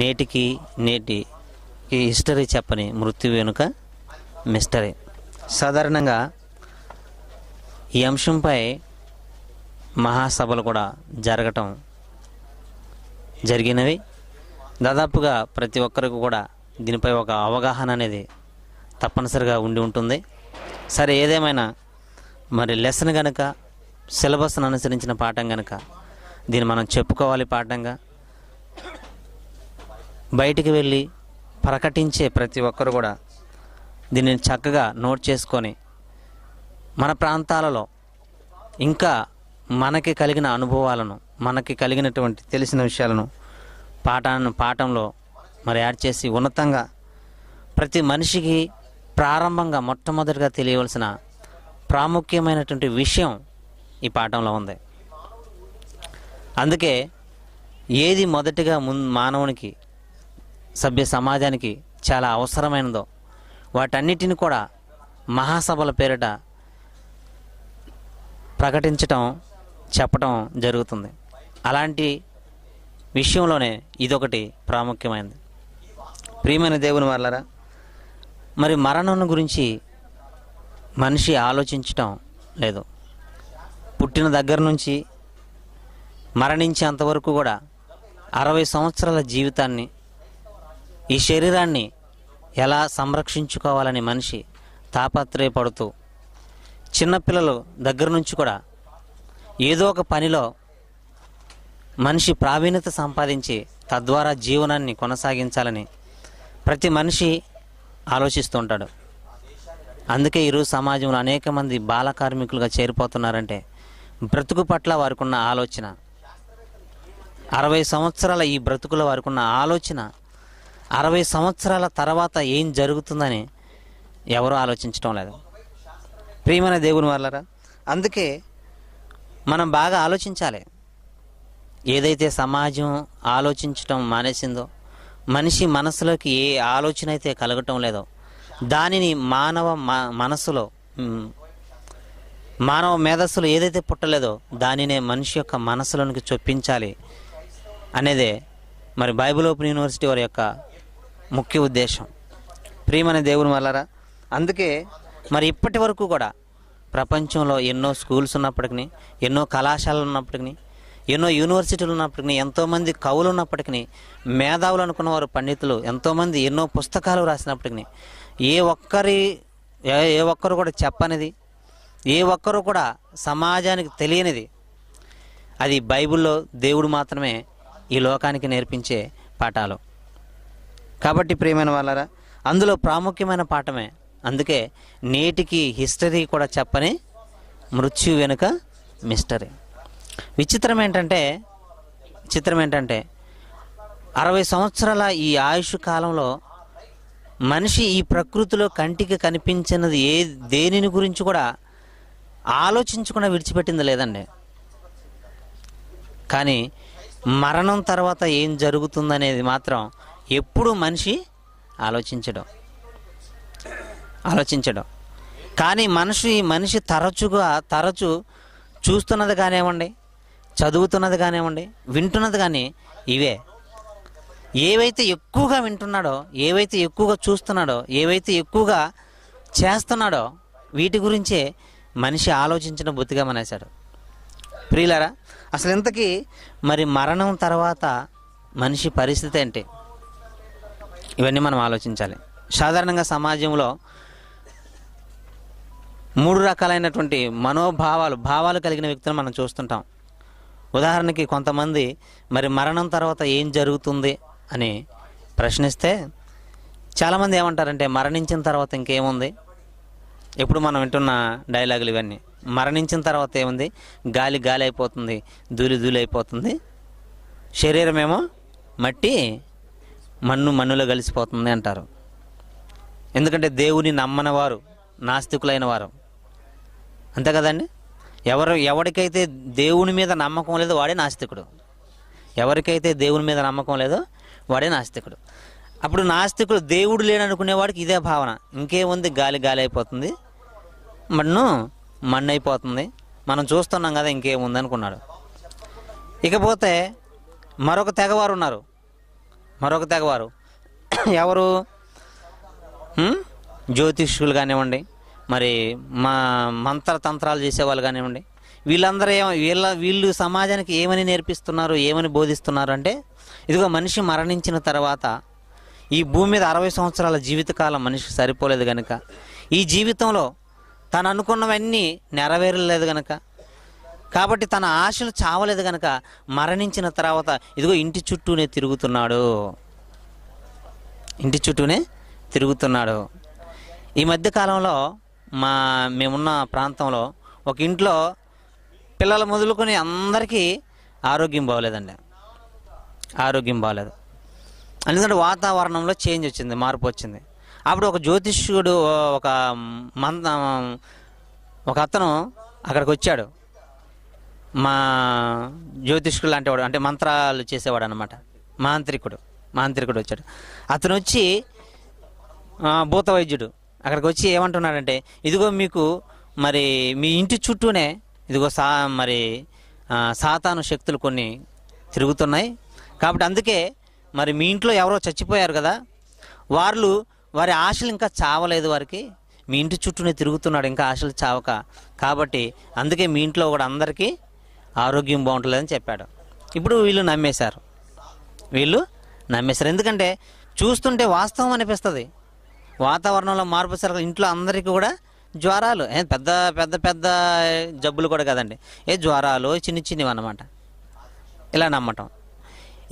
నేటికి ఈ హిస్టరీ చెప్పని మృత్యు వెనుక మిస్టరీ సాధారణంగా ఈ అంశంపై మహాసభలు కూడా జరగటం జరిగినవి దాదాపుగా ప్రతి ఒక్కరికి కూడా దీనిపై ఒక అవగాహన అనేది తప్పనిసరిగా ఉండి ఉంటుంది సరే ఏదేమైనా మరి లెసన్ కనుక సిలబస్ను అనుసరించిన పాఠం కనుక దీన్ని మనం చెప్పుకోవాలి పాఠంగా బయటికి వెళ్ళి ప్రకటించే ప్రతి ఒక్కరు కూడా దీనిని చక్కగా నోట్ చేసుకొని మన ప్రాంతాలలో ఇంకా మనకి కలిగిన అనుభవాలను మనకి కలిగినటువంటి తెలిసిన విషయాలను పాఠాన్ని పాఠంలో మరి యాడ్ చేసి ఉన్నతంగా ప్రతి మనిషికి ప్రారంభంగా మొట్టమొదటిగా తెలియవలసిన ప్రాముఖ్యమైనటువంటి విషయం ఈ పాఠంలో ఉంది అందుకే ఏది మొదటిగా మున్ మానవునికి సభ్య సమాజానికి చాలా అవసరమైనదో వాటన్నిటిని కూడా మహాసభల పేరిట ప్రకటించటం చెప్పటం జరుగుతుంది అలాంటి విషయంలోనే ఇదొకటి ప్రాముఖ్యమైనది ప్రియమైన దేవుని వాళ్ళరా మరి మరణం గురించి మనిషి ఆలోచించటం లేదు పుట్టిన దగ్గర నుంచి మరణించేంతవరకు కూడా అరవై సంవత్సరాల జీవితాన్ని ఈ శరీరాన్ని ఎలా సంరక్షించుకోవాలని మనిషి తాపత్రయపడుతూ చిన్నపిల్లలు దగ్గర నుంచి కూడా ఏదో ఒక పనిలో మనిషి ప్రావీణ్యత సంపాదించి తద్వారా జీవనాన్ని కొనసాగించాలని ప్రతి మనిషి ఆలోచిస్తూ ఉంటాడు అందుకే ఈరోజు సమాజంలో అనేక మంది బాల కార్మికులుగా చేరిపోతున్నారంటే బ్రతుకు పట్ల వారికి ఉన్న ఆలోచన అరవై సంవత్సరాల ఈ బ్రతుకుల ఉన్న ఆలోచన అరవై సంవత్సరాల తర్వాత ఏం జరుగుతుందని ఎవరూ ఆలోచించడం లేదు ప్రియమైన దేవుని వాళ్ళరా అందుకే మనం బాగా ఆలోచించాలి ఏదైతే సమాజం ఆలోచించటం మానేసిందో మనిషి మనసులోకి ఏ ఆలోచన అయితే కలగటం లేదో దానిని మానవ మనసులో మానవ మేధస్సులో ఏదైతే పుట్టలేదో దానినే మనిషి యొక్క మనసులోనికి చొప్పించాలి అనేదే మరి బైబిల్ ఓపెన్ యూనివర్సిటీ వారి యొక్క ముఖ్య ఉద్దేశం ప్రియమైన దేవుని వల్లరా అందుకే మరి ఇప్పటి వరకు కూడా ప్రపంచంలో ఎన్నో స్కూల్స్ ఉన్నప్పటికీ ఎన్నో కళాశాలలు ఉన్నప్పటికీ ఎన్నో యూనివర్సిటీలు ఉన్నప్పటికీ ఎంతోమంది కవులు ఉన్నప్పటికీ మేధావులు అనుకున్నవారు పండితులు ఎంతోమంది ఎన్నో పుస్తకాలు రాసినప్పటికీ ఏ ఒక్కరి ఏ ఒక్కరు కూడా చెప్పనిది ఏ ఒక్కరు కూడా సమాజానికి తెలియనిది అది బైబిల్లో దేవుడు మాత్రమే ఈ లోకానికి నేర్పించే పాఠాలు కాబట్టి ప్రియమైన వాళ్ళరా అందులో ప్రాముఖ్యమైన పాఠమే అందుకే నేటికి హిస్టరీ కూడా చెప్పని మృత్యు వెనుక మిస్టరీ విచిత్రం ఏంటంటే చిత్రం ఏంటంటే అరవై సంవత్సరాల ఈ ఆయుష్ కాలంలో మనిషి ఈ ప్రకృతిలో కంటికి కనిపించినది ఏ దేనిని గురించి కూడా ఆలోచించకుండా విడిచిపెట్టింది లేదండి కానీ మరణం తర్వాత ఏం జరుగుతుందనేది మాత్రం ఎప్పుడు మనిషి ఆలోచించడం ఆలోచించడం కానీ మనిషి మనిషి తరచుగా తరచు చూస్తున్నది కానివ్వండి చదువుతున్నది కానివ్వండి వింటున్నది కానీ ఇవే ఏవైతే ఎక్కువగా వింటున్నాడో ఏవైతే ఎక్కువగా చూస్తున్నాడో ఏవైతే ఎక్కువగా చేస్తున్నాడో వీటి గురించే మనిషి ఆలోచించిన బొత్తిగా మనేశాడు ప్రియులారా అసలు ఇంతకీ మరి మరణం తర్వాత మనిషి పరిస్థితి ఏంటి ఇవన్నీ మనం ఆలోచించాలి సాధారణంగా సమాజంలో మూడు రకాలైనటువంటి మనోభావాలు భావాలు కలిగిన వ్యక్తులు మనం చూస్తుంటాం ఉదాహరణకి కొంతమంది మరి మరణం తర్వాత ఏం జరుగుతుంది అని ప్రశ్నిస్తే చాలామంది ఏమంటారంటే మరణించిన తర్వాత ఇంకేముంది ఎప్పుడు మనం వింటున్న డైలాగులు ఇవన్నీ మరణించిన తర్వాత ఏముంది గాలి గాలి అయిపోతుంది ధూళి ధూళి అయిపోతుంది శరీరమేమో మట్టి మన్ను మన్నులో కలిసిపోతుంది అంటారు ఎందుకంటే దేవుని నమ్మని వారు నాస్తికులైన వారు అంతే కదండి ఎవరు ఎవరికైతే దేవుని మీద నమ్మకం లేదో వాడే నాస్తికుడు ఎవరికైతే దేవుని మీద నమ్మకం లేదో వాడే నాస్తికుడు అప్పుడు నాస్తికుడు దేవుడు లేననుకునేవాడికి ఇదే భావన ఇంకేముంది గాలి గాలి అయిపోతుంది మన్ను మన్ను అయిపోతుంది మనం చూస్తున్నాం కదా ఇంకేముంది అనుకున్నాడు ఇకపోతే మరొక తెగవారు ఉన్నారు మరొక తెగవారు ఎవరు జ్యోతిష్యులు కానివ్వండి మరి మా మంత్రతంత్రాలు చేసేవాళ్ళు కానివ్వండి వీళ్ళందరూ ఏమో వీళ్ళ వీళ్ళు సమాజానికి ఏమని నేర్పిస్తున్నారు ఏమని బోధిస్తున్నారు అంటే ఇదిగో మనిషి మరణించిన తర్వాత ఈ భూమి మీద అరవై సంవత్సరాల జీవితకాలం మనిషి సరిపోలేదు కనుక ఈ జీవితంలో తను అనుకున్నవన్నీ నెరవేరలేదు కనుక కాబట్టి తన ఆశలు చావలేదు గనక మరణించిన తర్వాత ఇదిగో ఇంటి చుట్టూనే తిరుగుతున్నాడు ఇంటి చుట్టూనే తిరుగుతున్నాడు ఈ మధ్య కాలంలో మా మేమున్న ప్రాంతంలో ఒక ఇంట్లో పిల్లలు మొదలుకొని అందరికీ ఆరోగ్యం బాగలేదండి ఆరోగ్యం బాగలేదు ఎందుకంటే వాతావరణంలో చేంజ్ వచ్చింది మార్పు వచ్చింది అప్పుడు ఒక జ్యోతిష్యుడు ఒక మంద ఒక అతను అక్కడికి వచ్చాడు మా జ్యోతిష్కుడు లాంటివాడు అంటే మంత్రాలు చేసేవాడు అనమాట మాంత్రికుడు మాంత్రికుడు వచ్చాడు అతను వచ్చి భూత వైద్యుడు అక్కడికి వచ్చి ఏమంటున్నాడంటే ఇదిగో మీకు మరి మీ ఇంటి చుట్టూనే ఇదిగో సా మరి సాతాను శక్తులు కొన్ని తిరుగుతున్నాయి కాబట్టి అందుకే మరి మీ ఇంట్లో ఎవరో చచ్చిపోయారు కదా వాళ్ళు వారి ఆశలు ఇంకా చావలేదు వారికి మీ ఇంటి చుట్టూనే తిరుగుతున్నాడు ఇంకా ఆశలు చావక కాబట్టి అందుకే మీ ఇంట్లో కూడా అందరికీ ఆరోగ్యం బాగుంటుందని చెప్పాడు ఇప్పుడు వీళ్ళు నమ్మేశారు వీళ్ళు నమ్మేశారు ఎందుకంటే చూస్తుంటే వాస్తవం అనిపిస్తుంది వాతావరణంలో మార్పు సరఫ ఇంట్లో అందరికీ కూడా జ్వరాలు పెద్ద పెద్ద పెద్ద జబ్బులు కూడా కదండి ఏ జ్వరాలు చిన్న చిన్నవి అనమాట ఇలా నమ్మటం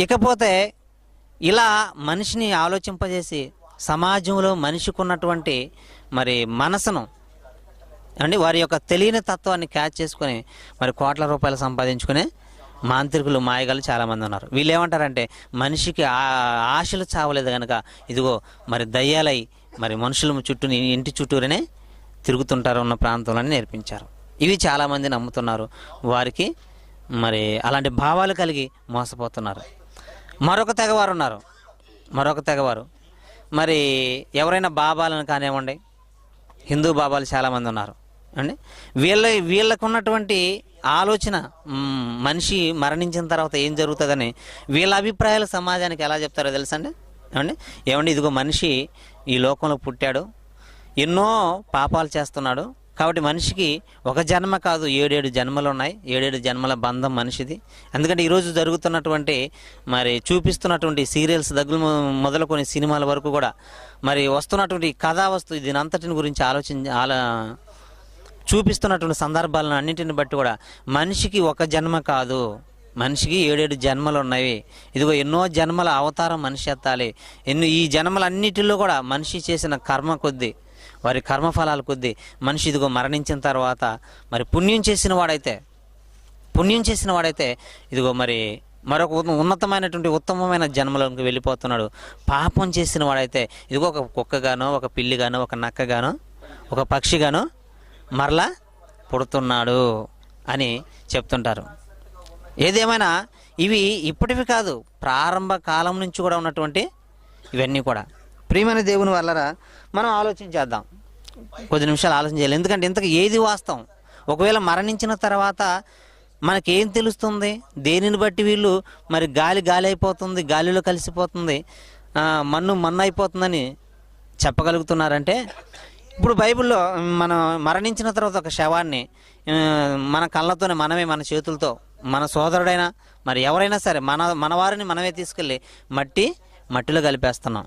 ఇకపోతే ఇలా మనిషిని ఆలోచింపజేసి సమాజంలో మనిషికి ఉన్నటువంటి మరి మనసును అండి వారి యొక్క తెలియని తత్వాన్ని క్యాచ్ చేసుకొని మరి కోట్ల రూపాయలు సంపాదించుకునే మాంత్రికులు మాయగాలు చాలామంది ఉన్నారు వీళ్ళు ఏమంటారంటే మనిషికి ఆశలు చావలేదు కనుక ఇదిగో మరి దయ్యాలై మరి మనుషుల చుట్టూ ఇంటి చుట్టూరనే తిరుగుతుంటారు ఉన్న ప్రాంతంలోనే నేర్పించారు ఇవి చాలామంది నమ్ముతున్నారు వారికి మరి అలాంటి భావాలు కలిగి మోసపోతున్నారు మరొక తెగవారు ఉన్నారు మరొక తెగవారు మరి ఎవరైనా బాబాలను కానివ్వండి హిందూ బాబాలు చాలామంది ఉన్నారు అండి వీళ్ళ వీళ్ళకు ఉన్నటువంటి ఆలోచన మనిషి మరణించిన తర్వాత ఏం జరుగుతుందని వీళ్ళ అభిప్రాయాలు సమాజానికి ఎలా చెప్తారో తెలుసండి ఏమండి ఏమండి ఇదిగో మనిషి ఈ లోకంలో పుట్టాడు ఎన్నో పాపాలు చేస్తున్నాడు కాబట్టి మనిషికి ఒక జన్మ కాదు ఏడేడు జన్మలు ఉన్నాయి ఏడేడు జన్మల బంధం మనిషిది ఎందుకంటే ఈరోజు జరుగుతున్నటువంటి మరి చూపిస్తున్నటువంటి సీరియల్స్ దగ్గర మొదలుకొని సినిమాల వరకు కూడా మరి వస్తున్నటువంటి కథా వస్తు దీని అంతటిని గురించి ఆలోచించ ఆలో చూపిస్తున్నటువంటి సందర్భాలను అన్నింటిని బట్టి కూడా మనిషికి ఒక జన్మ కాదు మనిషికి ఏడేడు జన్మలు ఉన్నాయి ఇదిగో ఎన్నో జన్మల అవతారం మనిషి ఎత్తాలి ఎన్నో ఈ జన్మలన్నిటిలో కూడా మనిషి చేసిన కర్మ కొద్దీ వారి కర్మఫలాలు కొద్దీ మనిషి ఇదిగో మరణించిన తర్వాత మరి పుణ్యం చేసిన వాడైతే పుణ్యం చేసిన వాడైతే ఇదిగో మరి మరొక ఉన్నతమైనటువంటి ఉత్తమమైన జన్మలోకి వెళ్ళిపోతున్నాడు పాపం చేసిన వాడైతే ఇదిగో ఒక కుక్కగానో ఒక పిల్లిగానో ఒక నక్కగానో ఒక పక్షిగానో మరలా పుడుతున్నాడు అని చెప్తుంటారు ఏదేమైనా ఇవి ఇప్పటివి కాదు ప్రారంభ కాలం నుంచి కూడా ఉన్నటువంటి ఇవన్నీ కూడా ప్రియమైన దేవుని వల్లరా మనం ఆలోచించేద్దాం కొద్ది నిమిషాలు ఆలోచన చేయాలి ఎందుకంటే ఇంతకు ఏది వాస్తవం ఒకవేళ మరణించిన తర్వాత మనకేం తెలుస్తుంది దేనిని బట్టి వీళ్ళు మరి గాలి గాలి అయిపోతుంది గాలిలో కలిసిపోతుంది మన్ను మన్ను అయిపోతుందని చెప్పగలుగుతున్నారంటే ఇప్పుడు బైబిల్లో మనం మరణించిన తర్వాత ఒక శవాన్ని మన కళ్ళతోనే మనమే మన చేతులతో మన సోదరుడైనా మరి ఎవరైనా సరే మన మన వారిని మనమే తీసుకెళ్ళి మట్టి మట్టిలో కలిపేస్తున్నాం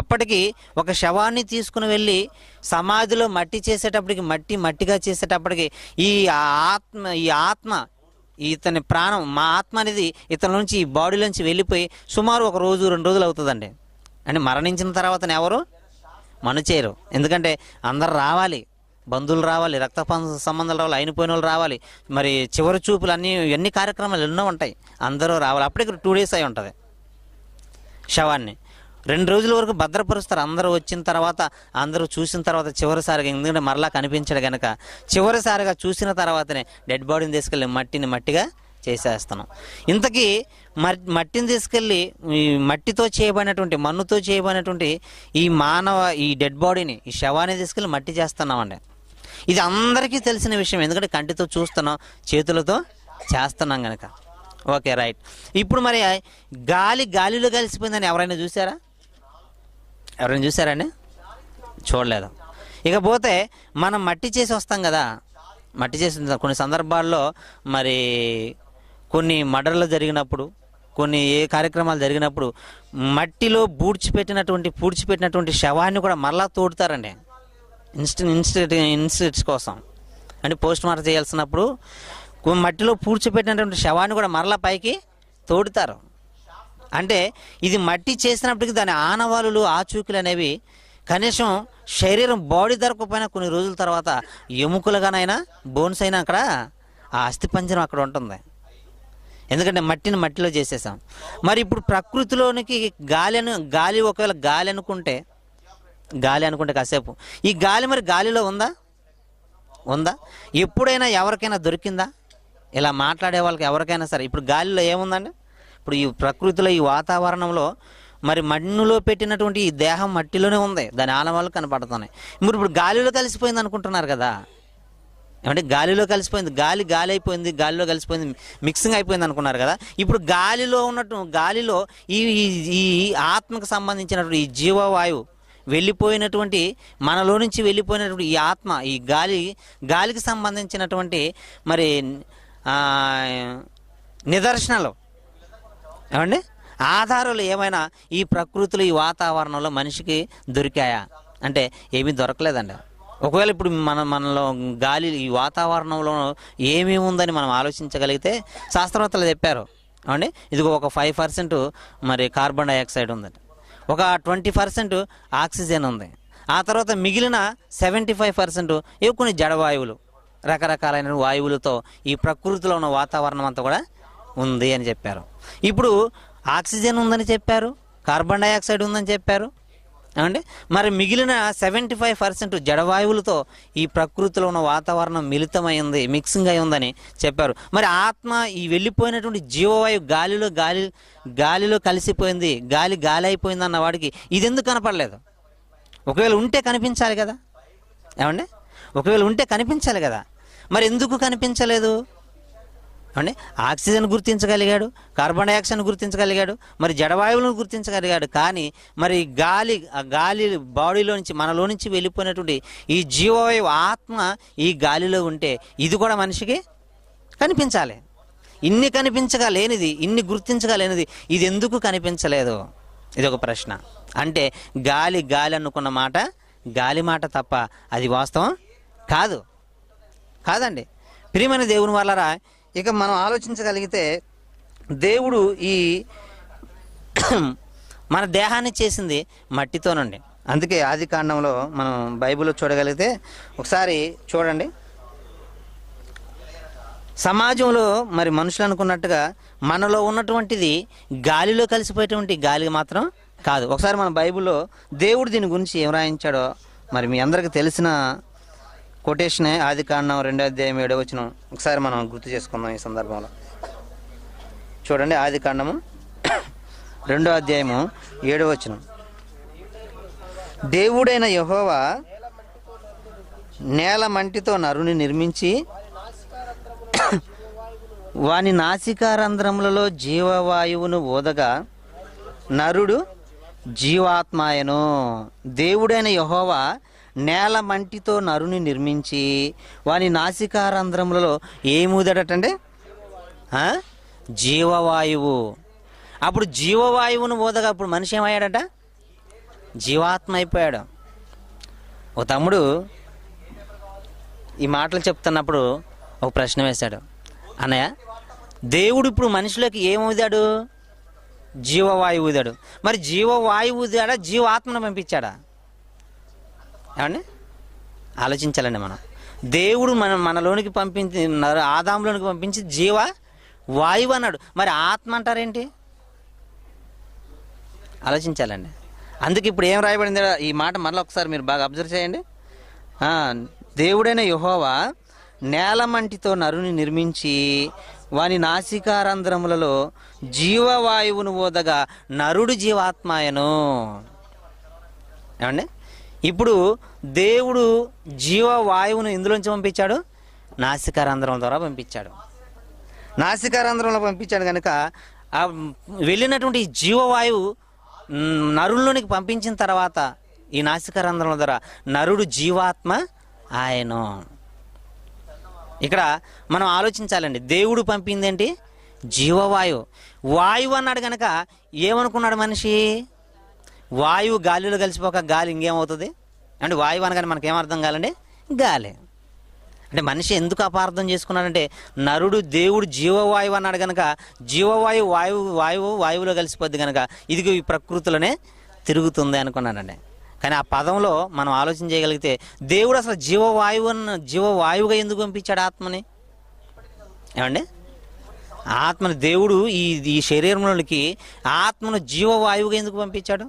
అప్పటికి ఒక శవాన్ని తీసుకుని వెళ్ళి సమాధిలో మట్టి చేసేటప్పటికి మట్టి మట్టిగా చేసేటప్పటికి ఈ ఆత్మ ఈ ఆత్మ ఇతని ప్రాణం మా ఆత్మ అనేది ఇతని నుంచి ఈ బాడీలోంచి వెళ్ళిపోయి సుమారు ఒక రోజు రెండు రోజులు అవుతుందండి అంటే మరణించిన తర్వాత ఎవరు మనుచేరు ఎందుకంటే అందరు రావాలి బంధువులు రావాలి రక్త సంబంధాలు రావాలి అయినపోయిన వాళ్ళు రావాలి మరి చివరి చూపులు అన్నీ ఎన్ని కార్యక్రమాలు ఎన్నో ఉంటాయి అందరూ రావాలి అప్పటికి టూ డేస్ అయి ఉంటుంది శవాన్ని రెండు రోజుల వరకు భద్రపరుస్తారు అందరూ వచ్చిన తర్వాత అందరూ చూసిన తర్వాత చివరిసారిగా ఎందుకంటే మరలా కనిపించడు కనుక చివరిసారిగా చూసిన తర్వాతనే డెడ్ బాడీని తీసుకెళ్ళి మట్టిని మట్టిగా చేసేస్తాను ఇంతకీ మట్టిని తీసుకెళ్ళి ఈ మట్టితో చేయబడినటువంటి మన్నుతో చేయబడినటువంటి ఈ మానవ ఈ డెడ్ బాడీని ఈ శవాన్ని తీసుకెళ్ళి మట్టి చేస్తున్నామండి ఇది అందరికీ తెలిసిన విషయం ఎందుకంటే కంటితో చూస్తున్నాం చేతులతో చేస్తున్నాం కనుక ఓకే రైట్ ఇప్పుడు మరి గాలి గాలిలో కలిసిపోయిందని ఎవరైనా చూసారా ఎవరైనా చూసారండి చూడలేదు ఇకపోతే మనం మట్టి చేసి వస్తాం కదా మట్టి చేసి కొన్ని సందర్భాల్లో మరి కొన్ని మడర్లు జరిగినప్పుడు కొన్ని ఏ కార్యక్రమాలు జరిగినప్పుడు మట్టిలో బూడ్చిపెట్టినటువంటి పూడ్చిపెట్టినటువంటి శవాన్ని కూడా మరలా తోడుతారండి ఇన్స్టి ఇన్స్టిట్ ఇన్స్టిట్యూట్స్ కోసం అంటే పోస్ట్ మార్టం చేయాల్సినప్పుడు మట్టిలో పూడ్చిపెట్టినటువంటి శవాన్ని కూడా మరలా పైకి తోడుతారు అంటే ఇది మట్టి చేసినప్పటికీ దాని ఆనవాలులు ఆచూకీలు అనేవి కనీసం శరీరం బాడీ దొరకపోయినా కొన్ని రోజుల తర్వాత ఎముకలుగానైనా బోన్స్ అయినా అక్కడ ఆ అస్థిపంజరం అక్కడ ఉంటుంది ఎందుకంటే మట్టిని మట్టిలో చేసేసాం మరి ఇప్పుడు ప్రకృతిలోనికి గాలిను గాలి ఒకవేళ గాలి అనుకుంటే గాలి అనుకుంటే కాసేపు ఈ గాలి మరి గాలిలో ఉందా ఉందా ఎప్పుడైనా ఎవరికైనా దొరికిందా ఇలా మాట్లాడే వాళ్ళకి ఎవరికైనా సరే ఇప్పుడు గాలిలో ఏముందండి ఇప్పుడు ఈ ప్రకృతిలో ఈ వాతావరణంలో మరి మన్నులో పెట్టినటువంటి ఈ దేహం మట్టిలోనే ఉంది దాని ఆనవాళ్ళు కనపడుతున్నాయి మీరు ఇప్పుడు గాలిలో కలిసిపోయింది అనుకుంటున్నారు కదా ఏమంటే గాలిలో కలిసిపోయింది గాలి గాలి అయిపోయింది గాలిలో కలిసిపోయింది మిక్సింగ్ అయిపోయింది అనుకున్నారు కదా ఇప్పుడు గాలిలో ఉన్నట్టు గాలిలో ఈ ఈ ఆత్మకు సంబంధించినటువంటి ఈ జీవవాయువు వెళ్ళిపోయినటువంటి మనలో నుంచి వెళ్ళిపోయినటువంటి ఈ ఆత్మ ఈ గాలి గాలికి సంబంధించినటువంటి మరి నిదర్శనలు ఏమండి ఆధారాలు ఏమైనా ఈ ప్రకృతిలో ఈ వాతావరణంలో మనిషికి దొరికాయా అంటే ఏమీ దొరకలేదండి ఒకవేళ ఇప్పుడు మన మనలో గాలి ఈ వాతావరణంలో ఏమేమి ఉందని మనం ఆలోచించగలిగితే శాస్త్రవేత్తలు చెప్పారు అండి ఇదిగో ఒక ఫైవ్ పర్సెంట్ మరి కార్బన్ డైఆక్సైడ్ ఉందండి ఒక ట్వంటీ పర్సెంట్ ఆక్సిజన్ ఉంది ఆ తర్వాత మిగిలిన సెవెంటీ ఫైవ్ పర్సెంట్ ఇవి కొన్ని జడవాయువులు రకరకాలైన వాయువులతో ఈ ప్రకృతిలో ఉన్న వాతావరణం అంతా కూడా ఉంది అని చెప్పారు ఇప్పుడు ఆక్సిజన్ ఉందని చెప్పారు కార్బన్ డైఆక్సైడ్ ఉందని చెప్పారు ఏమండి మరి మిగిలిన సెవెంటీ ఫైవ్ పర్సెంట్ జడవాయువులతో ఈ ప్రకృతిలో ఉన్న వాతావరణం మిళితమైంది మిక్సింగ్ అయి ఉందని చెప్పారు మరి ఆత్మ ఈ వెళ్ళిపోయినటువంటి జీవవాయువు గాలిలో గాలి గాలిలో కలిసిపోయింది గాలి గాలి అయిపోయింది అన్న వాడికి ఇది ఎందుకు కనపడలేదు ఒకవేళ ఉంటే కనిపించాలి కదా ఏమండి ఒకవేళ ఉంటే కనిపించాలి కదా మరి ఎందుకు కనిపించలేదు అంటే ఆక్సిజన్ గుర్తించగలిగాడు కార్బన్ డైఆక్సైడ్ గుర్తించగలిగాడు మరి జడవాయువులను గుర్తించగలిగాడు కానీ మరి గాలి గాలి బాడీలో నుంచి మనలో నుంచి వెళ్ళిపోయినటువంటి ఈ జీవవాయువు ఆత్మ ఈ గాలిలో ఉంటే ఇది కూడా మనిషికి కనిపించాలి ఇన్ని కనిపించగలేనిది ఇన్ని గుర్తించగలేనిది ఇది ఎందుకు కనిపించలేదు ఇది ఒక ప్రశ్న అంటే గాలి గాలి అనుకున్న మాట గాలి మాట తప్ప అది వాస్తవం కాదు కాదండి ప్రియమైన దేవుని వల్లరా ఇక మనం ఆలోచించగలిగితే దేవుడు ఈ మన దేహాన్ని చేసింది మట్టితోనండి అందుకే ఆది కాండంలో మనం బైబిల్లో చూడగలిగితే ఒకసారి చూడండి సమాజంలో మరి మనుషులు అనుకున్నట్టుగా మనలో ఉన్నటువంటిది గాలిలో కలిసిపోయేటువంటి గాలి మాత్రం కాదు ఒకసారి మన బైబిల్లో దేవుడు దీని గురించి ఏం రాయించాడో మరి మీ అందరికి తెలిసిన కొటేషనే ఆది కాండం రెండో అధ్యాయం ఏడో వచ్చిన ఒకసారి మనం గుర్తు చేసుకుందాం ఈ సందర్భంలో చూడండి ఆది కాండము రెండో అధ్యాయము ఏడో వచ్చిన దేవుడైన యహోవా నేల మంటితో నరుని నిర్మించి వాని నాసికారంధ్రములలో జీవవాయువును ఊదగా నరుడు జీవాత్మాయను దేవుడైన యహోవా నేల మంటితో నరుని నిర్మించి వాని నాసికారంధ్రములలో ఏమూదడటండి జీవవాయువు అప్పుడు జీవవాయువును పోదగా అప్పుడు మనిషి ఏమయ్యాడట జీవాత్మ అయిపోయాడు ఓ తమ్ముడు ఈ మాటలు చెప్తున్నప్పుడు ఒక ప్రశ్న వేశాడు అన్నయ్య దేవుడు ఇప్పుడు మనిషిలోకి ఏమవుదాడు జీవవాయువు మరి జీవవాయువు జీవాత్మను పంపించాడా ఏమండి ఆలోచించాలండి మనం దేవుడు మన మనలోనికి పంపించి ఆదాంలోనికి పంపించి జీవ వాయువు అన్నాడు మరి ఆత్మ అంటారేంటి ఆలోచించాలండి అందుకే ఇప్పుడు ఏం రాయబడింది ఈ మాట మళ్ళీ ఒకసారి మీరు బాగా అబ్జర్వ్ చేయండి దేవుడైన నేల నేలమంటితో నరుని నిర్మించి వాని నాసికారంధ్రములలో జీవవాయువును ఓదగా నరుడు జీవాత్మాయను ఏమండి ఇప్పుడు దేవుడు జీవవాయువును ఇందులోంచి పంపించాడు నాసికారంధ్రం ద్వారా పంపించాడు నాసికారంధ్రంలో పంపించాడు కనుక ఆ వెళ్ళినటువంటి జీవవాయువు నరుల్లోనికి పంపించిన తర్వాత ఈ నాసికారంధ్రం ద్వారా నరుడు జీవాత్మ ఆయన ఇక్కడ మనం ఆలోచించాలండి దేవుడు పంపిందేంటి జీవవాయువు వాయువు అన్నాడు కనుక ఏమనుకున్నాడు మనిషి వాయువు గాలిలో కలిసిపోక గాలి ఇంకేమవుతుంది అంటే వాయువు అనగానే ఏమర్థం కాలండి గాలి అంటే మనిషి ఎందుకు అపార్థం చేసుకున్నాడంటే నరుడు దేవుడు జీవవాయువు అన్నాడు కనుక జీవవాయువు వాయువు వాయువు వాయువులో కలిసిపోద్ది కనుక ఇది ఈ ప్రకృతిలోనే తిరుగుతుంది అనుకున్నానండి కానీ ఆ పదంలో మనం ఆలోచన చేయగలిగితే దేవుడు అసలు జీవవాయువు అన్న జీవవాయువుగా ఎందుకు పంపించాడు ఆత్మని ఏమండి ఆత్మను దేవుడు ఈ ఈ శరీరంలోనికి ఆత్మను జీవవాయువుగా ఎందుకు పంపించాడు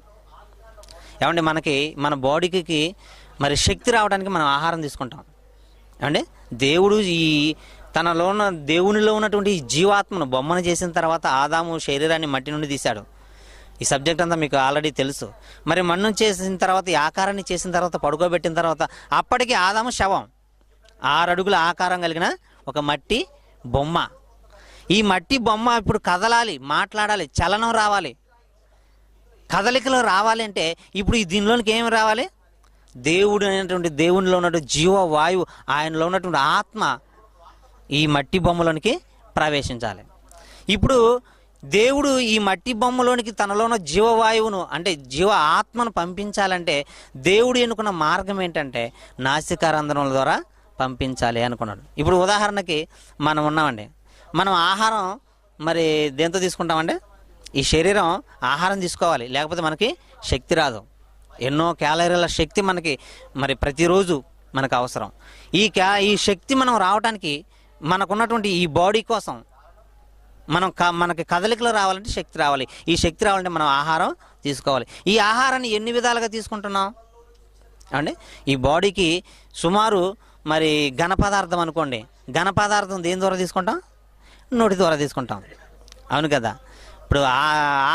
ఏమండి మనకి మన బాడీకి మరి శక్తి రావడానికి మనం ఆహారం తీసుకుంటాం ఏమండి దేవుడు ఈ తనలో ఉన్న దేవునిలో ఉన్నటువంటి జీవాత్మను బొమ్మను చేసిన తర్వాత ఆదాము శరీరాన్ని మట్టి నుండి తీశాడు ఈ సబ్జెక్ట్ అంతా మీకు ఆల్రెడీ తెలుసు మరి మన్ను చేసిన తర్వాత ఈ ఆకారాన్ని చేసిన తర్వాత పడుకోబెట్టిన తర్వాత అప్పటికి ఆదాము శవం ఆరు అడుగుల ఆకారం కలిగిన ఒక మట్టి బొమ్మ ఈ మట్టి బొమ్మ ఇప్పుడు కదలాలి మాట్లాడాలి చలనం రావాలి కదలికలో రావాలంటే ఇప్పుడు ఈ దీనిలోనికి ఏమి రావాలి దేవుడు అనేటువంటి దేవునిలో ఉన్నటువంటి వాయువు ఆయనలో ఉన్నటువంటి ఆత్మ ఈ మట్టి బొమ్మలోనికి ప్రవేశించాలి ఇప్పుడు దేవుడు ఈ మట్టి బొమ్మలోనికి తనలో ఉన్న జీవవాయువును అంటే జీవ ఆత్మను పంపించాలంటే దేవుడు ఎన్నుకున్న మార్గం ఏంటంటే నాసికారంధ్రముల ద్వారా పంపించాలి అనుకున్నాడు ఇప్పుడు ఉదాహరణకి మనం ఉన్నామండి మనం ఆహారం మరి దేంతో తీసుకుంటామండి ఈ శరీరం ఆహారం తీసుకోవాలి లేకపోతే మనకి శక్తి రాదు ఎన్నో క్యాలరీల శక్తి మనకి మరి ప్రతిరోజు మనకు అవసరం ఈ క్యా ఈ శక్తి మనం రావడానికి మనకున్నటువంటి ఈ బాడీ కోసం మనం క మనకి కదలికలు రావాలంటే శక్తి రావాలి ఈ శక్తి రావాలంటే మనం ఆహారం తీసుకోవాలి ఈ ఆహారాన్ని ఎన్ని విధాలుగా తీసుకుంటున్నాం అండి ఈ బాడీకి సుమారు మరి ఘన పదార్థం అనుకోండి ఘన పదార్థం దేని ద్వారా తీసుకుంటాం నోటి ద్వారా తీసుకుంటాం అవును కదా ఇప్పుడు ఆ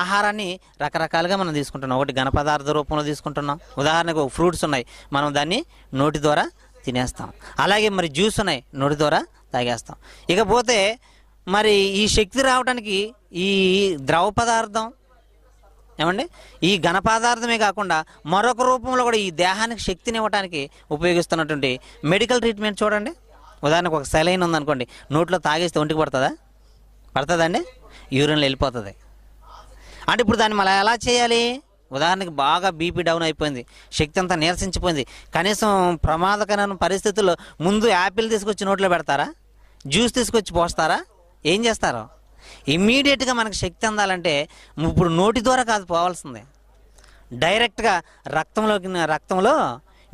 ఆహారాన్ని రకరకాలుగా మనం తీసుకుంటున్నాం ఒకటి ఘనపదార్థ రూపంలో తీసుకుంటున్నాం ఉదాహరణకు ఫ్రూట్స్ ఉన్నాయి మనం దాన్ని నోటి ద్వారా తినేస్తాం అలాగే మరి జ్యూస్ ఉన్నాయి నోటి ద్వారా తాగేస్తాం ఇకపోతే మరి ఈ శక్తి రావడానికి ఈ ద్రవ పదార్థం ఏమండి ఈ ఘన పదార్థమే కాకుండా మరొక రూపంలో కూడా ఈ దేహానికి శక్తిని ఇవ్వడానికి ఉపయోగిస్తున్నటువంటి మెడికల్ ట్రీట్మెంట్ చూడండి ఉదాహరణకు ఒక సెలైన్ ఉందనుకోండి నోట్లో తాగేస్తే ఒంటికి పడుతుందా పడుతుందండి యూరిన్లో వెళ్ళిపోతుంది అంటే ఇప్పుడు దాన్ని మళ్ళీ ఎలా చేయాలి ఉదాహరణకి బాగా బీపీ డౌన్ అయిపోయింది శక్తి అంతా నీరసించిపోయింది కనీసం ప్రమాదకరమైన పరిస్థితుల్లో ముందు యాపిల్ తీసుకొచ్చి నోట్లో పెడతారా జ్యూస్ తీసుకొచ్చి పోస్తారా ఏం చేస్తారు ఇమ్మీడియట్గా మనకు శక్తి అందాలంటే ఇప్పుడు నోటి ద్వారా కాదు పోవాల్సిందే డైరెక్ట్గా రక్తంలోకి రక్తంలో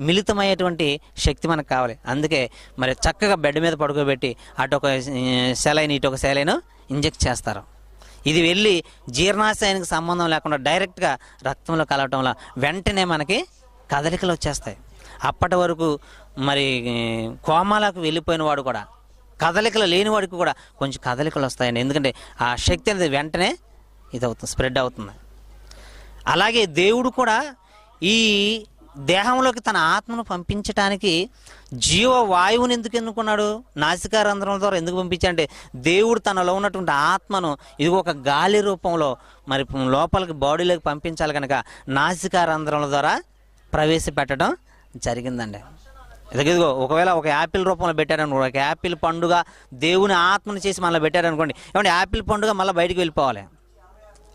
మిళితమయ్యేటువంటి శక్తి మనకు కావాలి అందుకే మరి చక్కగా బెడ్ మీద పడుకోబెట్టి అటు ఒక సెలైన్ ఇటు ఒక సెలైన్ ఇంజెక్ట్ చేస్తారు ఇది వెళ్ళి జీర్ణాశయానికి సంబంధం లేకుండా డైరెక్ట్గా రక్తంలో కలవటం వల్ల వెంటనే మనకి కదలికలు వచ్చేస్తాయి అప్పటి వరకు మరి కోమాలకు వెళ్ళిపోయిన వాడు కూడా కదలికలు లేని వాడికి కూడా కొంచెం కదలికలు వస్తాయండి ఎందుకంటే ఆ శక్తి అనేది వెంటనే ఇది అవుతుంది స్ప్రెడ్ అవుతుంది అలాగే దేవుడు కూడా ఈ దేహంలోకి తన ఆత్మను పంపించటానికి వాయువుని ఎందుకు ఎన్నుకున్నాడు నాసికా రంధ్రం ద్వారా ఎందుకు పంపించాడంటే దేవుడు తనలో ఉన్నటువంటి ఆత్మను ఇది ఒక గాలి రూపంలో మరి లోపలికి బాడీలోకి పంపించాలి కనుక నాసికా రంధ్రం ద్వారా ప్రవేశపెట్టడం జరిగిందండి ఇదిగో ఒకవేళ ఒక యాపిల్ రూపంలో పెట్టారనుకో ఒక యాపిల్ పండుగ దేవుని ఆత్మను చేసి మనలో పెట్టారనుకోండి ఏమంటే యాపిల్ పండుగ మళ్ళీ బయటికి వెళ్ళిపోవాలి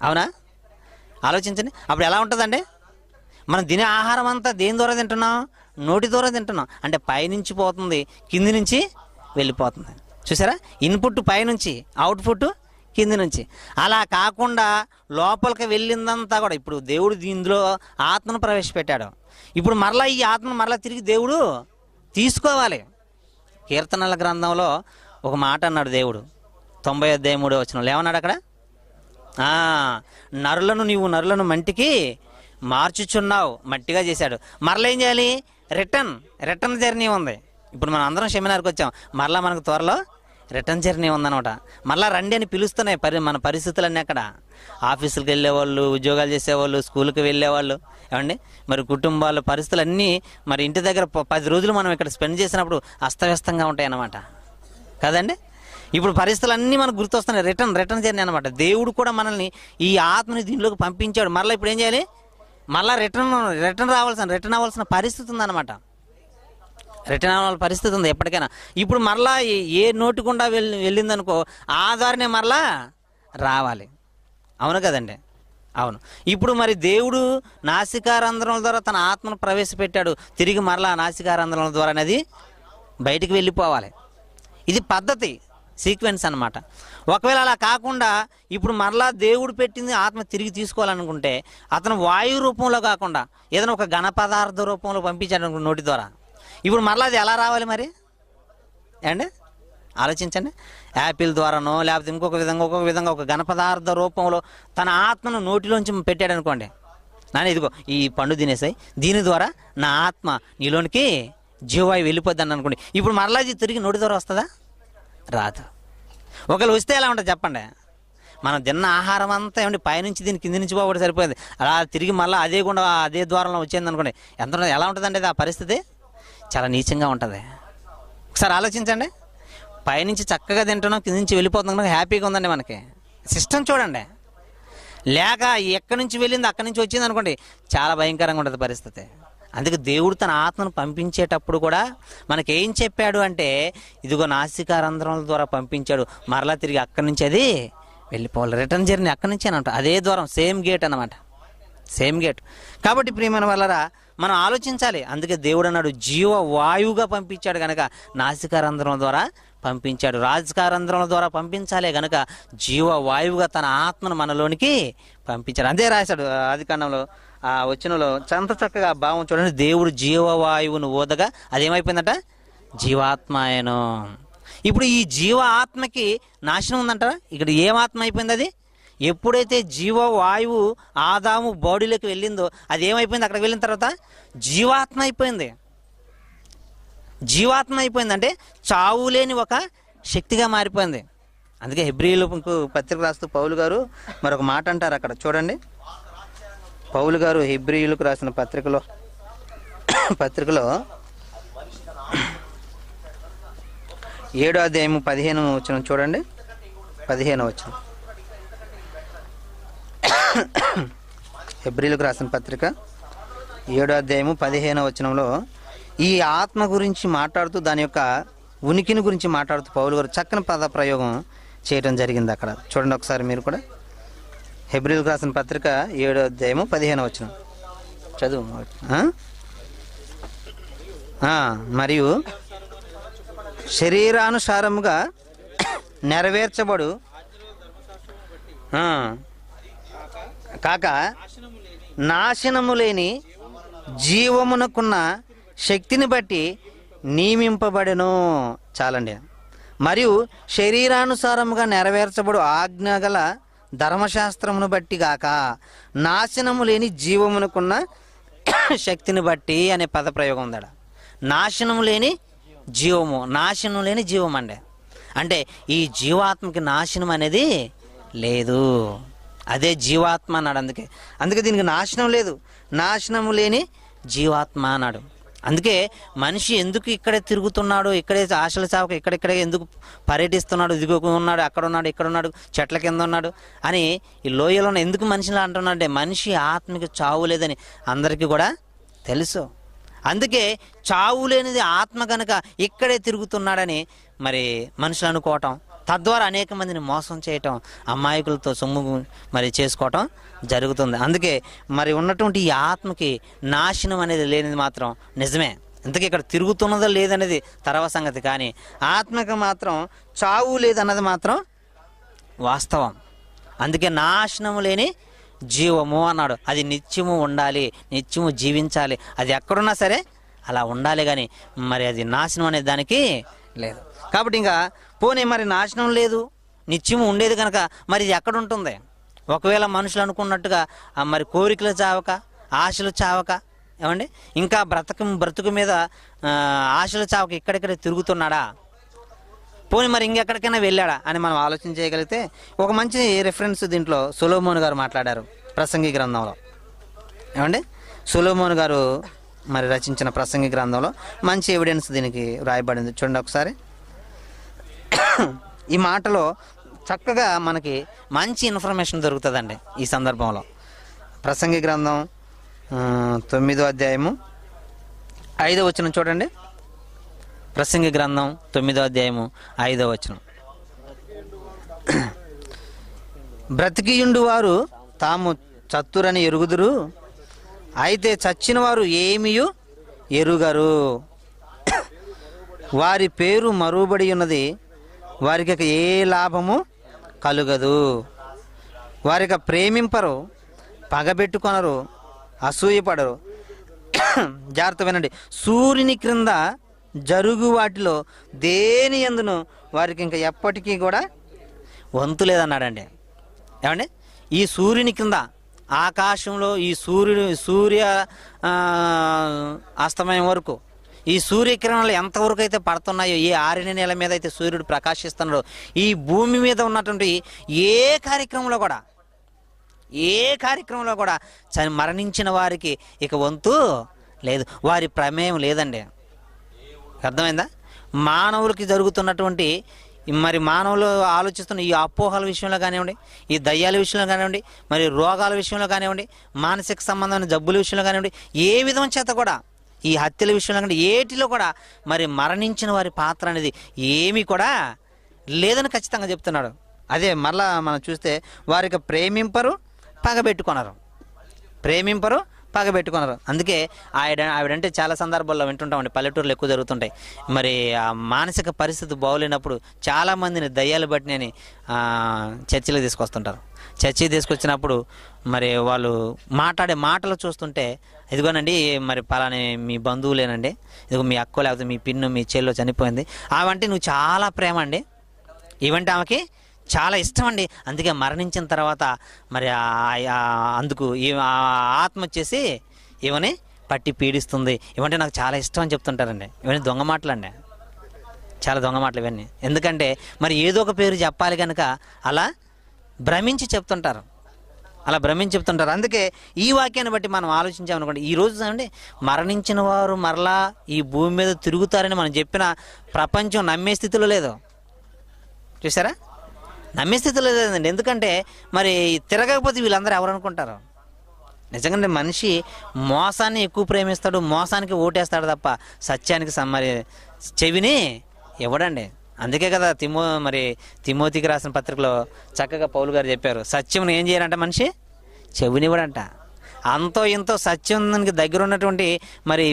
అవునా ఆలోచించండి అప్పుడు ఎలా ఉంటుందండి మనం తినే ఆహారం అంతా దేని ద్వారా తింటున్నాం నోటి ద్వారా తింటున్నాం అంటే పైనుంచి పోతుంది కింది నుంచి వెళ్ళిపోతుంది చూసారా ఇన్పుట్ పైనుంచి అవుట్పుట్ కింది నుంచి అలా కాకుండా లోపలికి వెళ్ళిందంతా కూడా ఇప్పుడు దేవుడు ఇందులో ఆత్మను ప్రవేశపెట్టాడు ఇప్పుడు మరలా ఈ ఆత్మను మరలా తిరిగి దేవుడు తీసుకోవాలి కీర్తనల గ్రంథంలో ఒక మాట అన్నాడు దేవుడు తొంభై అధ్యాయ మూడో వచ్చిన లేవన్నాడు అక్కడ నరులను నీవు నరులను మంటికి మార్చుచున్నావు మట్టిగా చేశాడు మరలా ఏం చేయాలి రిటర్న్ రిటర్న్ జర్నీ ఉంది ఇప్పుడు మనం అందరం సెమినార్కి వచ్చాం మరలా మనకు త్వరలో రిటర్న్ జర్నీ ఉందనమాట మళ్ళా రండి అని పిలుస్తున్నాయి పరి మన పరిస్థితులన్నీ అక్కడ ఆఫీసులకు వెళ్ళేవాళ్ళు ఉద్యోగాలు చేసేవాళ్ళు స్కూల్కి వెళ్ళేవాళ్ళు ఏమండి మరి కుటుంబాలు పరిస్థితులన్నీ మరి ఇంటి దగ్గర పది రోజులు మనం ఇక్కడ స్పెండ్ చేసినప్పుడు అస్తవ్యస్తంగా ఉంటాయి అనమాట కదండి ఇప్పుడు పరిస్థితులన్నీ మనకు గుర్తొస్తున్నాయి రిటర్న్ రిటర్న్ జర్నీ అనమాట దేవుడు కూడా మనల్ని ఈ ఆత్మని దీనిలోకి పంపించాడు మరలా ఇప్పుడు ఏం చేయాలి మళ్ళీ రిటర్న్ రిటర్న్ రావాల్సిన రిటర్న్ అవ్వాల్సిన పరిస్థితి ఉందన్నమాట రిటర్న్ అవ్వాల్సిన పరిస్థితి ఉంది ఎప్పటికైనా ఇప్పుడు మరలా ఏ నోటు గుండా వెళ్ళి వెళ్ళిందనుకో ఆధార్నే మరలా రావాలి అవును కదండి అవును ఇప్పుడు మరి దేవుడు నాసికారంధ్రం ద్వారా తన ఆత్మను ప్రవేశపెట్టాడు తిరిగి మరలా నాసికారంధ్రం ద్వారా అనేది బయటికి వెళ్ళిపోవాలి ఇది పద్ధతి సీక్వెన్స్ అనమాట ఒకవేళ అలా కాకుండా ఇప్పుడు మరలా దేవుడు పెట్టింది ఆత్మ తిరిగి తీసుకోవాలనుకుంటే అతను వాయు రూపంలో కాకుండా ఏదైనా ఒక ఘన పదార్థ రూపంలో పంపించాడు నోటి ద్వారా ఇప్పుడు మరలా అది ఎలా రావాలి మరి అండి ఆలోచించండి యాపిల్ ద్వారానో లేకపోతే ఇంకొక విధంగా ఒక్కొక్క విధంగా ఒక ఘనపదార్థ రూపంలో తన ఆత్మను నోటిలోంచి పెట్టాడు అనుకోండి నాన్న ఇదిగో ఈ పండు తినేసాయి దీని ద్వారా నా ఆత్మ నీలోనికి జీవాయి వెళ్ళిపోద్దని అనుకోండి ఇప్పుడు మరలా తిరిగి నోటి ద్వారా వస్తుందా రాదు ఒకవేళ వస్తే ఎలా ఉంటుంది చెప్పండి మనం తిన్న ఆహారం అంతా ఏమంటే పైనుంచి దీని కింది నుంచి పోబడి సరిపోయింది అలా తిరిగి మళ్ళీ అదే గుండా అదే ద్వారంలో వచ్చింది అనుకోండి ఎంత ఎలా ఉంటుందండి ఆ పరిస్థితి చాలా నీచంగా ఉంటుంది ఒకసారి ఆలోచించండి పైనుంచి చక్కగా తింటున్నాం కింది నుంచి వెళ్ళిపోతున్నాం కనుక హ్యాపీగా ఉందండి మనకి సిస్టమ్ చూడండి లేక ఎక్కడి నుంచి వెళ్ళింది అక్కడి నుంచి వచ్చింది అనుకోండి చాలా భయంకరంగా ఉంటుంది పరిస్థితి అందుకే దేవుడు తన ఆత్మను పంపించేటప్పుడు కూడా మనకేం చెప్పాడు అంటే ఇదిగో రంధ్రం ద్వారా పంపించాడు మరలా తిరిగి అక్కడి నుంచి అది వెళ్ళిపోవాలి రిటర్న్ జర్నీ అక్కడి నుంచి అనమాట అదే ద్వారం సేమ్ గేట్ అనమాట సేమ్ గేట్ కాబట్టి ప్రియమైన వాళ్ళరా మనం ఆలోచించాలి అందుకే దేవుడు అన్నాడు జీవ వాయువుగా పంపించాడు కనుక నాసికారంధ్రం ద్వారా పంపించాడు రాజకారంధ్రం ద్వారా పంపించాలే గనక జీవ వాయువుగా తన ఆత్మను మనలోనికి పంపించాడు అదే రాశాడు ఆది ఆ వచనంలో చంత చక్కగా భావం చూడండి దేవుడు జీవవాయువును ఓదగా అదేమైపోయిందట జీవాత్మాయను ఇప్పుడు ఈ జీవ ఆత్మకి నాశనం ఉందంటారా ఇక్కడ ఏం ఆత్మ అయిపోయింది అది ఎప్పుడైతే జీవవాయువు ఆదాము బాడీలోకి వెళ్ళిందో అది ఏమైపోయింది అక్కడ వెళ్ళిన తర్వాత జీవాత్మ అయిపోయింది జీవాత్మ అయిపోయింది అంటే చావు లేని ఒక శక్తిగా మారిపోయింది అందుకే హెబ్రిలకు పత్రిక రాస్తూ పౌలు గారు మరొక మాట అంటారు అక్కడ చూడండి పౌలు గారు హిబ్రియులకు రాసిన పత్రికలో పత్రికలో ఏడో అధ్యాయము పదిహేను వచ్చిన చూడండి పదిహేను వచ్చిన ఫిబ్రిలకు రాసిన పత్రిక ఏడో అధ్యాయము పదిహేను వచనంలో ఈ ఆత్మ గురించి మాట్లాడుతూ దాని యొక్క ఉనికిని గురించి మాట్లాడుతూ పౌలు గారు చక్కని పద ప్రయోగం చేయడం జరిగింది అక్కడ చూడండి ఒకసారి మీరు కూడా హెబ్రిల్ రాసిన పత్రిక ఏడో అధ్యాయము పదిహేను వచ్చిన చదువు మరియు శరీరానుసారముగా నెరవేర్చబడు కాక నాశనము లేని జీవమునకున్న శక్తిని బట్టి నియమింపబడెను చాలండి మరియు శరీరానుసారముగా నెరవేర్చబడు ఆజ్ఞ గల ధర్మశాస్త్రమును బట్టి గాక నాశనము లేని జీవమునకున్న శక్తిని బట్టి అనే పదప్రయోగం ఉందడ నాశనము లేని జీవము నాశనం లేని జీవం అండి అంటే ఈ జీవాత్మకి నాశనం అనేది లేదు అదే జీవాత్మ అన్నాడు అందుకే అందుకే దీనికి నాశనం లేదు నాశనము లేని జీవాత్మ అన్నాడు అందుకే మనిషి ఎందుకు ఇక్కడే తిరుగుతున్నాడు ఇక్కడే ఆశల సేవకు ఇక్కడెక్కడే ఎందుకు పర్యటిస్తున్నాడు ఇదిగో ఉన్నాడు అక్కడ ఉన్నాడు ఇక్కడ ఉన్నాడు చెట్ల కింద ఉన్నాడు అని ఈ లోయలో ఎందుకు మనిషిని అంటున్నాడంటే మనిషి ఆత్మకి చావు లేదని అందరికీ కూడా తెలుసు అందుకే చావు లేనిది ఆత్మ కనుక ఇక్కడే తిరుగుతున్నాడని మరి మనుషులు అనుకోవటం తద్వారా అనేక మందిని మోసం చేయటం అమాయకులతో సొమ్ము మరి చేసుకోవటం జరుగుతుంది అందుకే మరి ఉన్నటువంటి ఈ ఆత్మకి నాశనం అనేది లేనిది మాత్రం నిజమే అందుకే ఇక్కడ తిరుగుతున్నదో లేదనేది తర్వాత సంగతి కానీ ఆత్మకి మాత్రం చావు లేదన్నది మాత్రం వాస్తవం అందుకే నాశనం లేని జీవము అన్నాడు అది నిత్యము ఉండాలి నిత్యము జీవించాలి అది ఎక్కడున్నా సరే అలా ఉండాలి కానీ మరి అది నాశనం అనే దానికి లేదు కాబట్టి ఇంకా పోనీ మరి నాశనం లేదు నిత్యము ఉండేది కనుక మరి ఇది ఎక్కడ ఉంటుంది ఒకవేళ మనుషులు అనుకున్నట్టుగా మరి కోరికలు చావక ఆశలు చావక ఏమండి ఇంకా బ్రతకం బ్రతుకు మీద ఆశలు చావక ఇక్కడిక్కడ తిరుగుతున్నాడా పోనీ మరి ఇంకెక్కడికైనా వెళ్ళాడా అని మనం ఆలోచన చేయగలిగితే ఒక మంచి రిఫరెన్స్ దీంట్లో సులోమోన్ గారు మాట్లాడారు ప్రసంగి గ్రంథంలో ఏమండి సులోమోన్ గారు మరి రచించిన ప్రసంగి గ్రంథంలో మంచి ఎవిడెన్స్ దీనికి వ్రాయబడింది చూడండి ఒకసారి ఈ మాటలో చక్కగా మనకి మంచి ఇన్ఫర్మేషన్ దొరుకుతుందండి ఈ సందర్భంలో ప్రసంగి గ్రంథం తొమ్మిదో అధ్యాయము ఐదో వచనం చూడండి ప్రసంగి గ్రంథం తొమ్మిదో అధ్యాయము ఐదో వచనం బ్రతికియుండు వారు తాము చత్తురని ఎరుగుదురు అయితే చచ్చిన వారు ఏమియు ఎరుగరు వారి పేరు మరుబడి ఉన్నది వారికి ఏ లాభము కలుగదు యొక్క ప్రేమింపరు పగబెట్టుకొనరు అసూయపడరు జాగ్రత్త వినండి సూర్యుని క్రింద జరుగు వాటిలో దేని ఎందును వారికి ఇంకా ఎప్పటికీ కూడా వంతు లేదన్నాడండి ఏమండి ఈ సూర్యుని క్రింద ఆకాశంలో ఈ సూర్యుడు సూర్య అస్తమయం వరకు ఈ సూర్యకిరణాలు ఎంతవరకు అయితే పడుతున్నాయో ఏ ఆరిన నెల మీద అయితే సూర్యుడు ప్రకాశిస్తున్నాడో ఈ భూమి మీద ఉన్నటువంటి ఏ కార్యక్రమంలో కూడా ఏ కార్యక్రమంలో కూడా మరణించిన వారికి ఇక వంతు లేదు వారి ప్రమేయం లేదండి అర్థమైందా మానవులకి జరుగుతున్నటువంటి మరి మానవులు ఆలోచిస్తున్న ఈ అపోహల విషయంలో కానివ్వండి ఈ దయ్యాల విషయంలో కానివ్వండి మరి రోగాల విషయంలో కానివ్వండి మానసిక సంబంధమైన జబ్బుల విషయంలో కానివ్వండి ఏ విధం చేత కూడా ఈ హత్యల విషయంలో కంటే ఏటిలో కూడా మరి మరణించిన వారి పాత్ర అనేది ఏమీ కూడా లేదని ఖచ్చితంగా చెప్తున్నాడు అదే మళ్ళా మనం చూస్తే వారికి ప్రేమింపరు పగబెట్టుకున్నారు ప్రేమింపరు పగబెట్టుకున్నారు అందుకే ఆవిడ ఆవిడంటే చాలా సందర్భాల్లో వింటుంటామండి పల్లెటూరులు ఎక్కువ జరుగుతుంటాయి మరి ఆ మానసిక పరిస్థితి బాగోలేనప్పుడు చాలామందిని దయ్యాలు బట్టినని చర్చలు తీసుకొస్తుంటారు చర్చికి తీసుకొచ్చినప్పుడు మరి వాళ్ళు మాట్లాడే మాటలు చూస్తుంటే ఇదిగోనండి మరి పలాని మీ బంధువులేనండి ఇదిగో మీ అక్క లేకపోతే మీ పిన్ను మీ చెల్లో చనిపోయింది ఆవంటే నువ్వు చాలా ప్రేమ అండి ఇవంటే ఆమెకి చాలా ఇష్టం అండి అందుకే మరణించిన తర్వాత మరి అందుకు ఈ ఆత్మ వచ్చేసి ఇవని పట్టి పీడిస్తుంది ఇవంటే నాకు చాలా ఇష్టం అని చెప్తుంటారండి ఇవన్నీ దొంగ మాటలండి చాలా దొంగ మాటలు ఇవన్నీ ఎందుకంటే మరి ఏదో ఒక పేరు చెప్పాలి కనుక అలా భ్రమించి చెప్తుంటారు అలా భ్రమించి చెప్తుంటారు అందుకే ఈ వాక్యాన్ని బట్టి మనం ఆలోచించామనుకోండి ఈ రోజు అంటే మరణించిన వారు మరలా ఈ భూమి మీద తిరుగుతారని మనం చెప్పిన ప్రపంచం నమ్మే స్థితిలో లేదు చూసారా నమ్మే స్థితిలో లేదండి ఎందుకంటే మరి తిరగకపోతే వీళ్ళందరూ ఎవరు అనుకుంటారు నిజంగా మనిషి మోసాన్ని ఎక్కువ ప్రేమిస్తాడు మోసానికి ఓటేస్తాడు తప్ప సత్యానికి సమ్మరి చెవిని ఇవ్వడండి అందుకే కదా తిమో మరి తిమోతికి రాసిన పత్రికలో చక్కగా పౌలు గారు చెప్పారు సత్యం ఏం చేయాలంట మనిషి చెవినివ్వడంట అంతో ఇంతో సత్యానికి దగ్గర ఉన్నటువంటి మరి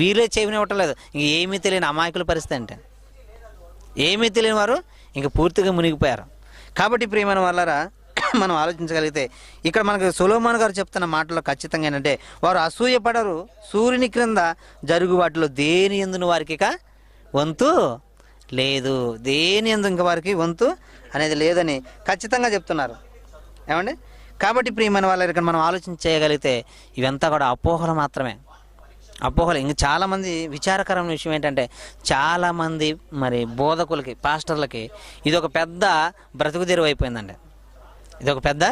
వీరే చెవినివ్వటం లేదు ఇంక ఏమీ తెలియని అమాయకుల పరిస్థితి అంటే ఏమీ తెలియని వారు ఇంక పూర్తిగా మునిగిపోయారు కాబట్టి ప్రియమైన వాళ్ళరా మనం ఆలోచించగలిగితే ఇక్కడ మనకు సులోమాన్ గారు చెప్తున్న మాటలో ఖచ్చితంగా ఏంటంటే వారు అసూయపడరు సూర్యుని క్రింద జరుగు వాటిలో దేని ఎందున వారికి వంతు లేదు దేని ఎందు ఇంక వారికి వంతు అనేది లేదని ఖచ్చితంగా చెప్తున్నారు ఏమండి కాబట్టి ప్రియమైన వాళ్ళ ఇక్కడ మనం ఆలోచన చేయగలిగితే ఇవంతా కూడా అపోహలు మాత్రమే అపోహలు ఇంకా చాలామంది విచారకరమైన విషయం ఏంటంటే చాలామంది మరి బోధకులకి పాస్టర్లకి ఇది ఒక పెద్ద బ్రతుకుదేరు అయిపోయిందండి ఇది ఒక పెద్ద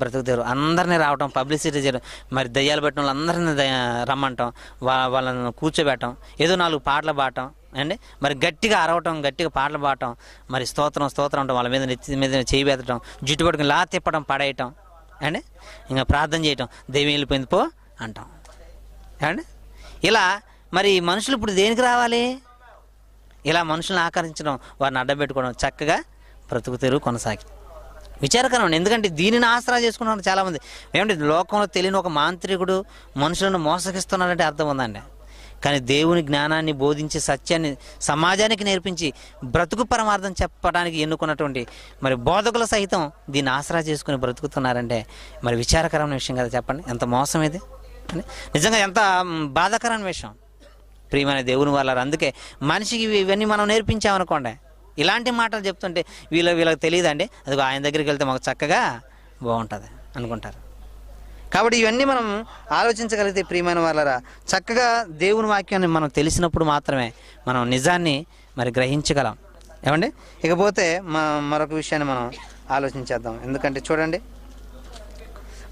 బ్రతుకుదేరు అందరినీ రావటం పబ్లిసిటీ చేయడం మరి దయ్యాలు పెట్టడం వాళ్ళందరినీ రమ్మంటాం వాళ్ళని కూర్చోబెట్టడం ఏదో నాలుగు పాటలు పాడటం అండి మరి గట్టిగా అరవటం గట్టిగా పాటలు పాడటం మరి స్తోత్రం స్తోత్రం అంటే వాళ్ళ మీద నెత్తి మీద చేయి బెతటం జుట్టు పట్టుకుని లా తిప్పడం పడేయటం అండి ఇంకా ప్రార్థన చేయటం దేవి వెళ్ళిపోయింది పో అంటాం అండి ఇలా మరి మనుషులు ఇప్పుడు దేనికి రావాలి ఇలా మనుషులను ఆకర్షించడం వారిని అడ్డబెట్టుకోవడం చక్కగా బ్రతుకు కొనసాగి విచారకరం ఎందుకంటే దీనిని ఆసరా చేసుకున్నారు చాలామంది ఏమంటే లోకంలో తెలియని ఒక మాంత్రికుడు మనుషులను మోసగిస్తున్నాడంటే అర్థం ఉందండి కానీ దేవుని జ్ఞానాన్ని బోధించి సత్యాన్ని సమాజానికి నేర్పించి బ్రతుకు పరమార్థం చెప్పడానికి ఎన్నుకున్నటువంటి మరి బోధకులు సైతం దీన్ని ఆసరా చేసుకుని బ్రతుకుతున్నారంటే మరి విచారకరమైన విషయం కదా చెప్పండి ఎంత మోసం ఇది నిజంగా ఎంత బాధాకరమైన విషయం ప్రియమైన దేవుని వాళ్ళారు అందుకే మనిషికి ఇవన్నీ మనం నేర్పించామనుకోండి ఇలాంటి మాటలు చెప్తుంటే వీళ్ళు వీళ్ళకి తెలియదండి అది ఆయన దగ్గరికి వెళ్తే మాకు చక్కగా బాగుంటుంది అనుకుంటారు కాబట్టి ఇవన్నీ మనం ఆలోచించగలిగితే ప్రియమైన వాళ్ళరా చక్కగా దేవుని వాక్యాన్ని మనం తెలిసినప్పుడు మాత్రమే మనం నిజాన్ని మరి గ్రహించగలం ఏమండి ఇకపోతే మరొక విషయాన్ని మనం ఆలోచించేద్దాం ఎందుకంటే చూడండి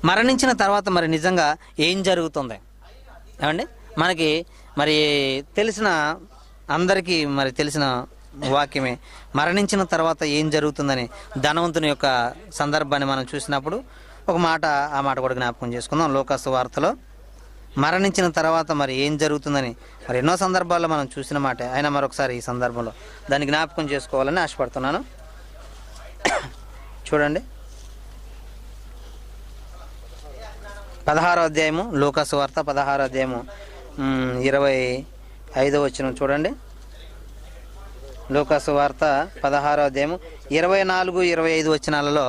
మరణించిన తర్వాత మరి నిజంగా ఏం జరుగుతుంది ఏమండి మనకి మరి తెలిసిన అందరికీ మరి తెలిసిన వాక్యమే మరణించిన తర్వాత ఏం జరుగుతుందని ధనవంతుని యొక్క సందర్భాన్ని మనం చూసినప్పుడు ఒక మాట ఆ మాట కూడా జ్ఞాపకం చేసుకుందాం లోకస్ వార్తలో మరణించిన తర్వాత మరి ఏం జరుగుతుందని మరి ఎన్నో సందర్భాల్లో మనం చూసిన మాట అయినా మరొకసారి ఈ సందర్భంలో దాన్ని జ్ఞాపకం చేసుకోవాలని ఆశపడుతున్నాను చూడండి పదహారో అధ్యాయము లోకస్ వార్త పదహారో అధ్యాయము ఇరవై ఐదో వచ్చిన చూడండి లోకస్ వార్త పదహారో అధ్యాయము ఇరవై నాలుగు ఇరవై ఐదు వచ్చినాలలో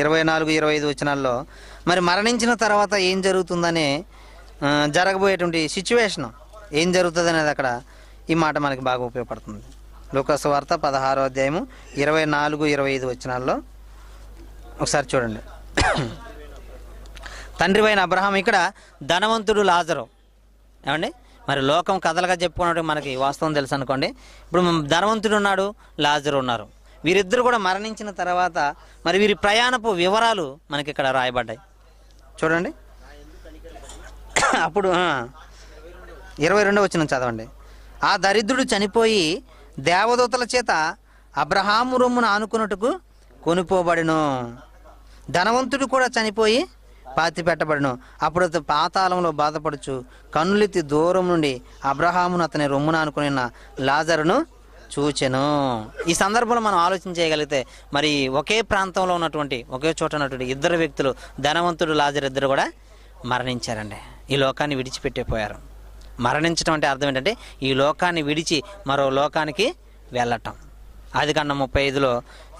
ఇరవై నాలుగు ఇరవై ఐదు వచ్చినాల్లో మరి మరణించిన తర్వాత ఏం జరుగుతుందని జరగబోయేటువంటి సిచ్యువేషను ఏం జరుగుతుంది అనేది అక్కడ ఈ మాట మనకి బాగా ఉపయోగపడుతుంది లోకస్ వార్త పదహారో అధ్యాయము ఇరవై నాలుగు ఇరవై ఐదు వచ్చినాల్లో ఒకసారి చూడండి తండ్రి అయిన అబ్రహాం ఇక్కడ ధనవంతుడు లాజరు ఏమండి మరి లోకం కథలుగా చెప్పుకున్నట్టు మనకి వాస్తవం తెలుసు అనుకోండి ఇప్పుడు ధనవంతుడు ఉన్నాడు లాజరు ఉన్నారు వీరిద్దరు కూడా మరణించిన తర్వాత మరి వీరి ప్రయాణపు వివరాలు మనకి ఇక్కడ రాయబడ్డాయి చూడండి అప్పుడు ఇరవై రెండో వచ్చిన చదవండి ఆ దరిద్రుడు చనిపోయి దేవదూతల చేత అబ్రహాము రొమ్మును ఆనుకున్నట్టుకు కొనుపోబడిను ధనవంతుడు కూడా చనిపోయి పాతి పెట్టబడును అప్పుడు అతను పాతాళంలో బాధపడుచు కన్నులెత్తి దూరం నుండి అబ్రహామును అతని రొమ్మున ఆనుకుని లాజరును చూచెను ఈ సందర్భంలో మనం ఆలోచన చేయగలిగితే మరి ఒకే ప్రాంతంలో ఉన్నటువంటి ఒకే చోట ఉన్నటువంటి ఇద్దరు వ్యక్తులు ధనవంతుడు లాజర్ ఇద్దరు కూడా మరణించారండి ఈ లోకాన్ని విడిచిపెట్టిపోయారు మరణించడం అంటే అర్థం ఏంటంటే ఈ లోకాన్ని విడిచి మరో లోకానికి వెళ్ళటం ఆది కాండం ముప్పై ఐదులో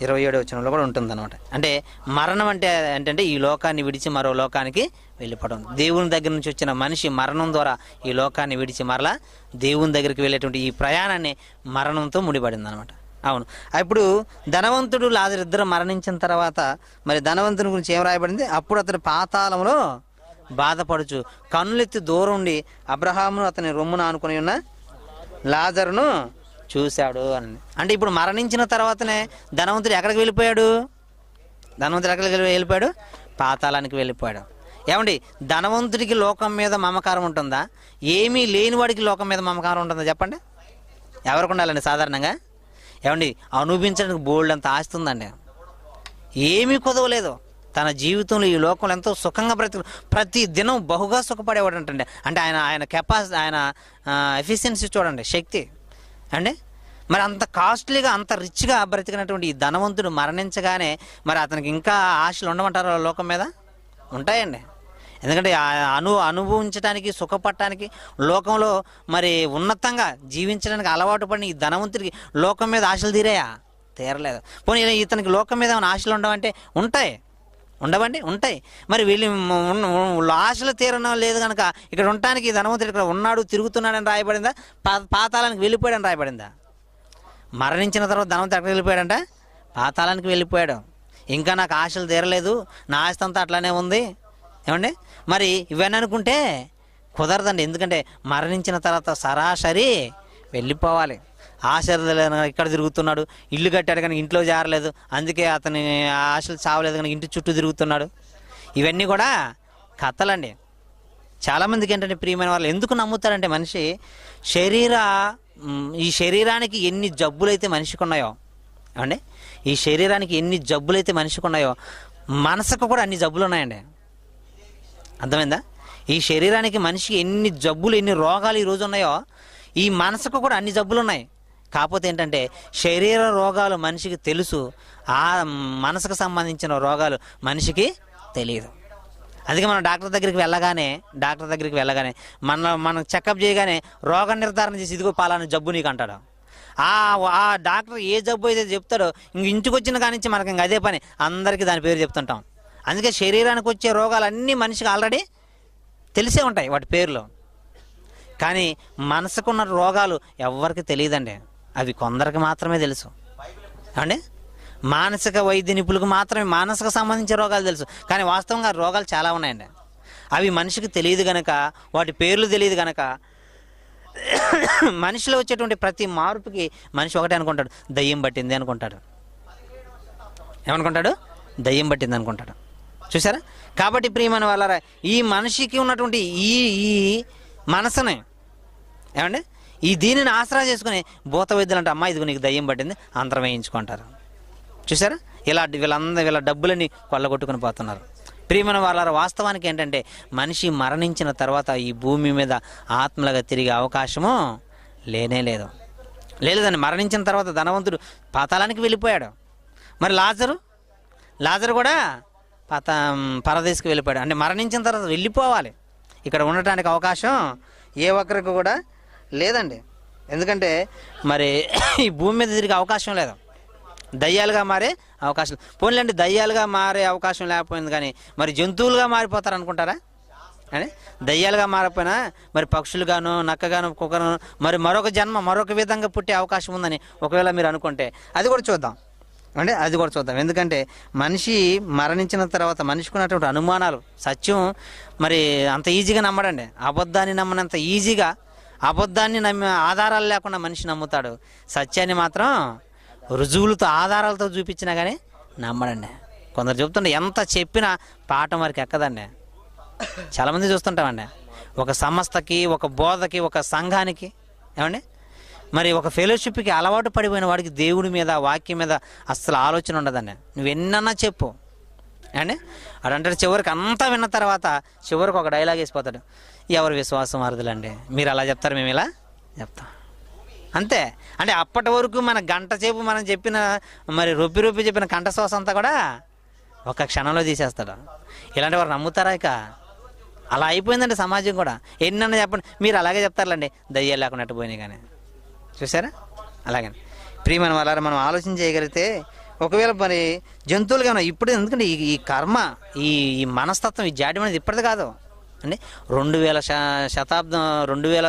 ఇరవై ఏడు వచనంలో కూడా ఉంటుందన్నమాట అంటే మరణం అంటే ఏంటంటే ఈ లోకాన్ని విడిచి మరో లోకానికి వెళ్ళిపోవడం దేవుని దగ్గర నుంచి వచ్చిన మనిషి మరణం ద్వారా ఈ లోకాన్ని విడిచి మరలా దేవుని దగ్గరికి వెళ్ళేటువంటి ఈ ప్రయాణాన్ని మరణంతో ముడిపడింది అనమాట అవును అప్పుడు ధనవంతుడు లాజరు ఇద్దరు మరణించిన తర్వాత మరి ధనవంతుని గురించి ఏం రాయబడింది అప్పుడు అతడు పాతాళంలో బాధపడుచు కన్నులెత్తి దూరం ఉండి అబ్రహామును అతని రొమ్మును ఆనుకుని ఉన్న లాజరును చూశాడు అని అంటే ఇప్పుడు మరణించిన తర్వాతనే ధనవంతుడు ఎక్కడికి వెళ్ళిపోయాడు ధనవంతుడు ఎక్కడికి వెళ్ళిపోయాడు పాతాళానికి వెళ్ళిపోయాడు ఏమండి ధనవంతుడికి లోకం మీద మమకారం ఉంటుందా ఏమీ లేనివాడికి లోకం మీద మమకారం ఉంటుందా చెప్పండి ఎవరికి ఉండాలండి సాధారణంగా ఏమండి అనుభవించడానికి బోల్డ్ అంత ఆస్తుందండి ఏమీ కుదవలేదు తన జీవితంలో ఈ లోకంలో ఎంతో సుఖంగా ప్రతి ప్రతి దినం బహుగా సుఖపడేవాడు అంటే ఆయన ఆయన కెపాసిటీ ఆయన ఎఫిషియన్సీ చూడండి శక్తి అండి మరి అంత కాస్ట్లీగా అంత రిచ్గా బ్రతికినటువంటి ఈ ధనవంతుడు మరణించగానే మరి అతనికి ఇంకా ఆశలు ఉండమంటారు లోకం మీద ఉంటాయండి ఎందుకంటే అను అనుభవించడానికి సుఖపడటానికి లోకంలో మరి ఉన్నతంగా జీవించడానికి అలవాటు పడిన ఈ ధనవంతుడికి లోకం మీద ఆశలు తీరాయా తీరలేదు పోనీ ఇతనికి లోకం మీద ఏమైనా ఆశలు ఉండవంటే ఉంటాయి ఉండవండి ఉంటాయి మరి వీళ్ళు ఆశలు తీరడం లేదు కనుక ఇక్కడ ఉండటానికి ధనవంతుడు ఇక్కడ ఉన్నాడు తిరుగుతున్నాడని రాయబడిందా పాతాలానికి వెళ్ళిపోయాడని రాయబడిందా మరణించిన తర్వాత ధనవంతుడు ఎక్కడికి వెళ్ళిపోయాడంట పాతాలానికి వెళ్ళిపోయాడు ఇంకా నాకు ఆశలు తీరలేదు నా అంతా అట్లానే ఉంది ఏమండి మరి ఇవన్నీ అనుకుంటే కుదరదండి ఎందుకంటే మరణించిన తర్వాత సరాసరి వెళ్ళిపోవాలి ఆశలు ఇక్కడ తిరుగుతున్నాడు ఇల్లు కట్టాడు కానీ ఇంట్లో జారలేదు అందుకే అతని ఆశలు చావలేదు కానీ ఇంటి చుట్టూ తిరుగుతున్నాడు ఇవన్నీ కూడా కథలండి చాలామందికి ఏంటంటే ప్రియమైన వాళ్ళు ఎందుకు నమ్ముతారంటే మనిషి శరీర ఈ శరీరానికి ఎన్ని జబ్బులైతే మనిషికి ఉన్నాయో అండి ఈ శరీరానికి ఎన్ని జబ్బులైతే మనిషికి ఉన్నాయో మనసుకు కూడా అన్ని జబ్బులు ఉన్నాయండి అర్థమైందా ఈ శరీరానికి మనిషికి ఎన్ని జబ్బులు ఎన్ని రోగాలు ఈరోజు ఉన్నాయో ఈ మనసుకు కూడా అన్ని జబ్బులు ఉన్నాయి కాకపోతే ఏంటంటే శరీర రోగాలు మనిషికి తెలుసు ఆ మనసుకు సంబంధించిన రోగాలు మనిషికి తెలియదు అందుకే మనం డాక్టర్ దగ్గరికి వెళ్ళగానే డాక్టర్ దగ్గరికి వెళ్ళగానే మన మనం చెకప్ చేయగానే రోగ నిర్ధారణ చేసి ఇదిగో పాలన జబ్బు నీకు అంటాడు ఆ డాక్టర్ ఏ జబ్బు అయితే చెప్తాడో ఇంక ఇంటికి వచ్చిన కానించి మనకి ఇంక అదే పని అందరికీ దాని పేరు చెప్తుంటాం అందుకే శరీరానికి వచ్చే రోగాలన్నీ మనిషికి ఆల్రెడీ తెలిసే ఉంటాయి వాటి పేర్లు కానీ మనసుకున్న రోగాలు ఎవరికి తెలియదండి అవి కొందరికి మాత్రమే తెలుసు అండి మానసిక వైద్య నిపుణులకు మాత్రమే మానసిక సంబంధించిన రోగాలు తెలుసు కానీ వాస్తవంగా రోగాలు చాలా ఉన్నాయండి అవి మనిషికి తెలియదు గనక వాటి పేర్లు తెలియదు గనక మనిషిలో వచ్చేటువంటి ప్రతి మార్పుకి మనిషి ఒకటే అనుకుంటాడు దయ్యం పట్టింది అనుకుంటాడు ఏమనుకుంటాడు దయ్యం పట్టింది అనుకుంటాడు చూసారా కాబట్టి ప్రియమైన వాళ్ళరా ఈ మనిషికి ఉన్నటువంటి ఈ ఈ మనసునే ఏమండి ఈ దీనిని ఆసరా చేసుకుని భూత వైద్యులు అంటే అమ్మాయి ఇదిగో నీకు దయ్యం పట్టింది అంతరం వేయించుకుంటారు చూసారా ఇలా వీళ్ళందరూ వీళ్ళ డబ్బులని కొల్లగొట్టుకుని పోతున్నారు ప్రియమైన వాళ్ళ వాస్తవానికి ఏంటంటే మనిషి మరణించిన తర్వాత ఈ భూమి మీద ఆత్మలుగా తిరిగే అవకాశము లేనే లేదు లేదండి మరణించిన తర్వాత ధనవంతుడు పాతాలానికి వెళ్ళిపోయాడు మరి లాజరు లాజరు కూడా పాత పరదేశకి వెళ్ళిపోయాడు అంటే మరణించిన తర్వాత వెళ్ళిపోవాలి ఇక్కడ ఉండటానికి అవకాశం ఏ ఒక్కరికి కూడా లేదండి ఎందుకంటే మరి ఈ భూమి మీద తిరిగే అవకాశం లేదు దయ్యాలుగా మారే అవకాశం పోన్లండి దయ్యాలుగా మారే అవకాశం లేకపోయింది కానీ మరి జంతువులుగా మారిపోతారు అనుకుంటారా అని దయ్యాలుగా మారిపోయినా మరి పక్షులుగాను నక్కగాను కుక్కను మరి మరొక జన్మ మరొక విధంగా పుట్టే అవకాశం ఉందని ఒకవేళ మీరు అనుకుంటే అది కూడా చూద్దాం అంటే అది కూడా చూద్దాం ఎందుకంటే మనిషి మరణించిన తర్వాత మనిషికున్నటువంటి అనుమానాలు సత్యం మరి అంత ఈజీగా నమ్మడండి అబద్ధాన్ని నమ్మనంత ఈజీగా అబద్ధాన్ని నమ్మే ఆధారాలు లేకుండా మనిషి నమ్ముతాడు సత్యాన్ని మాత్రం రుజువులతో ఆధారాలతో చూపించినా కానీ నమ్మడండి కొందరు చెప్తుంటే ఎంత చెప్పినా పాఠం వారికి ఎక్కదండి చాలామంది చూస్తుంటామండి ఒక సంస్థకి ఒక బోధకి ఒక సంఘానికి ఏమండి మరి ఒక ఫెలోషిప్కి అలవాటు పడిపోయిన వాడికి దేవుడి మీద వాక్యం మీద అస్సలు ఆలోచన ఉండదండి నువ్వు ఎన్నన్నా చెప్పు అండి అడంటే చివరికి అంతా విన్న తర్వాత చివరికి ఒక డైలాగ్ వేసిపోతాడు ఎవరు విశ్వాసం అర్థులండి మీరు అలా చెప్తారు మేము ఇలా చెప్తాం అంతే అంటే అప్పటి వరకు మన గంట సేపు మనం చెప్పిన మరి రొప్పి రొప్పి చెప్పిన కంఠ అంతా కూడా ఒక క్షణంలో తీసేస్తాడు ఇలాంటి వారు నమ్ముతారా ఇక అలా అయిపోయిందండి సమాజం కూడా ఎన్నన్నా చెప్పండి మీరు అలాగే చెప్తారులేండి దయ్యాలు లేకుండా పోయినాయి కానీ చూసారా అలాగే ప్రియమైన వాళ్ళ మనం ఆలోచన చేయగలిగితే ఒకవేళ మరి జంతువులుగా ఇప్పుడు ఎందుకంటే ఈ కర్మ ఈ మనస్తత్వం ఈ జాడి అనేది ఇప్పటిది కాదు అంటే రెండు వేల శతాబ్దం రెండు వేల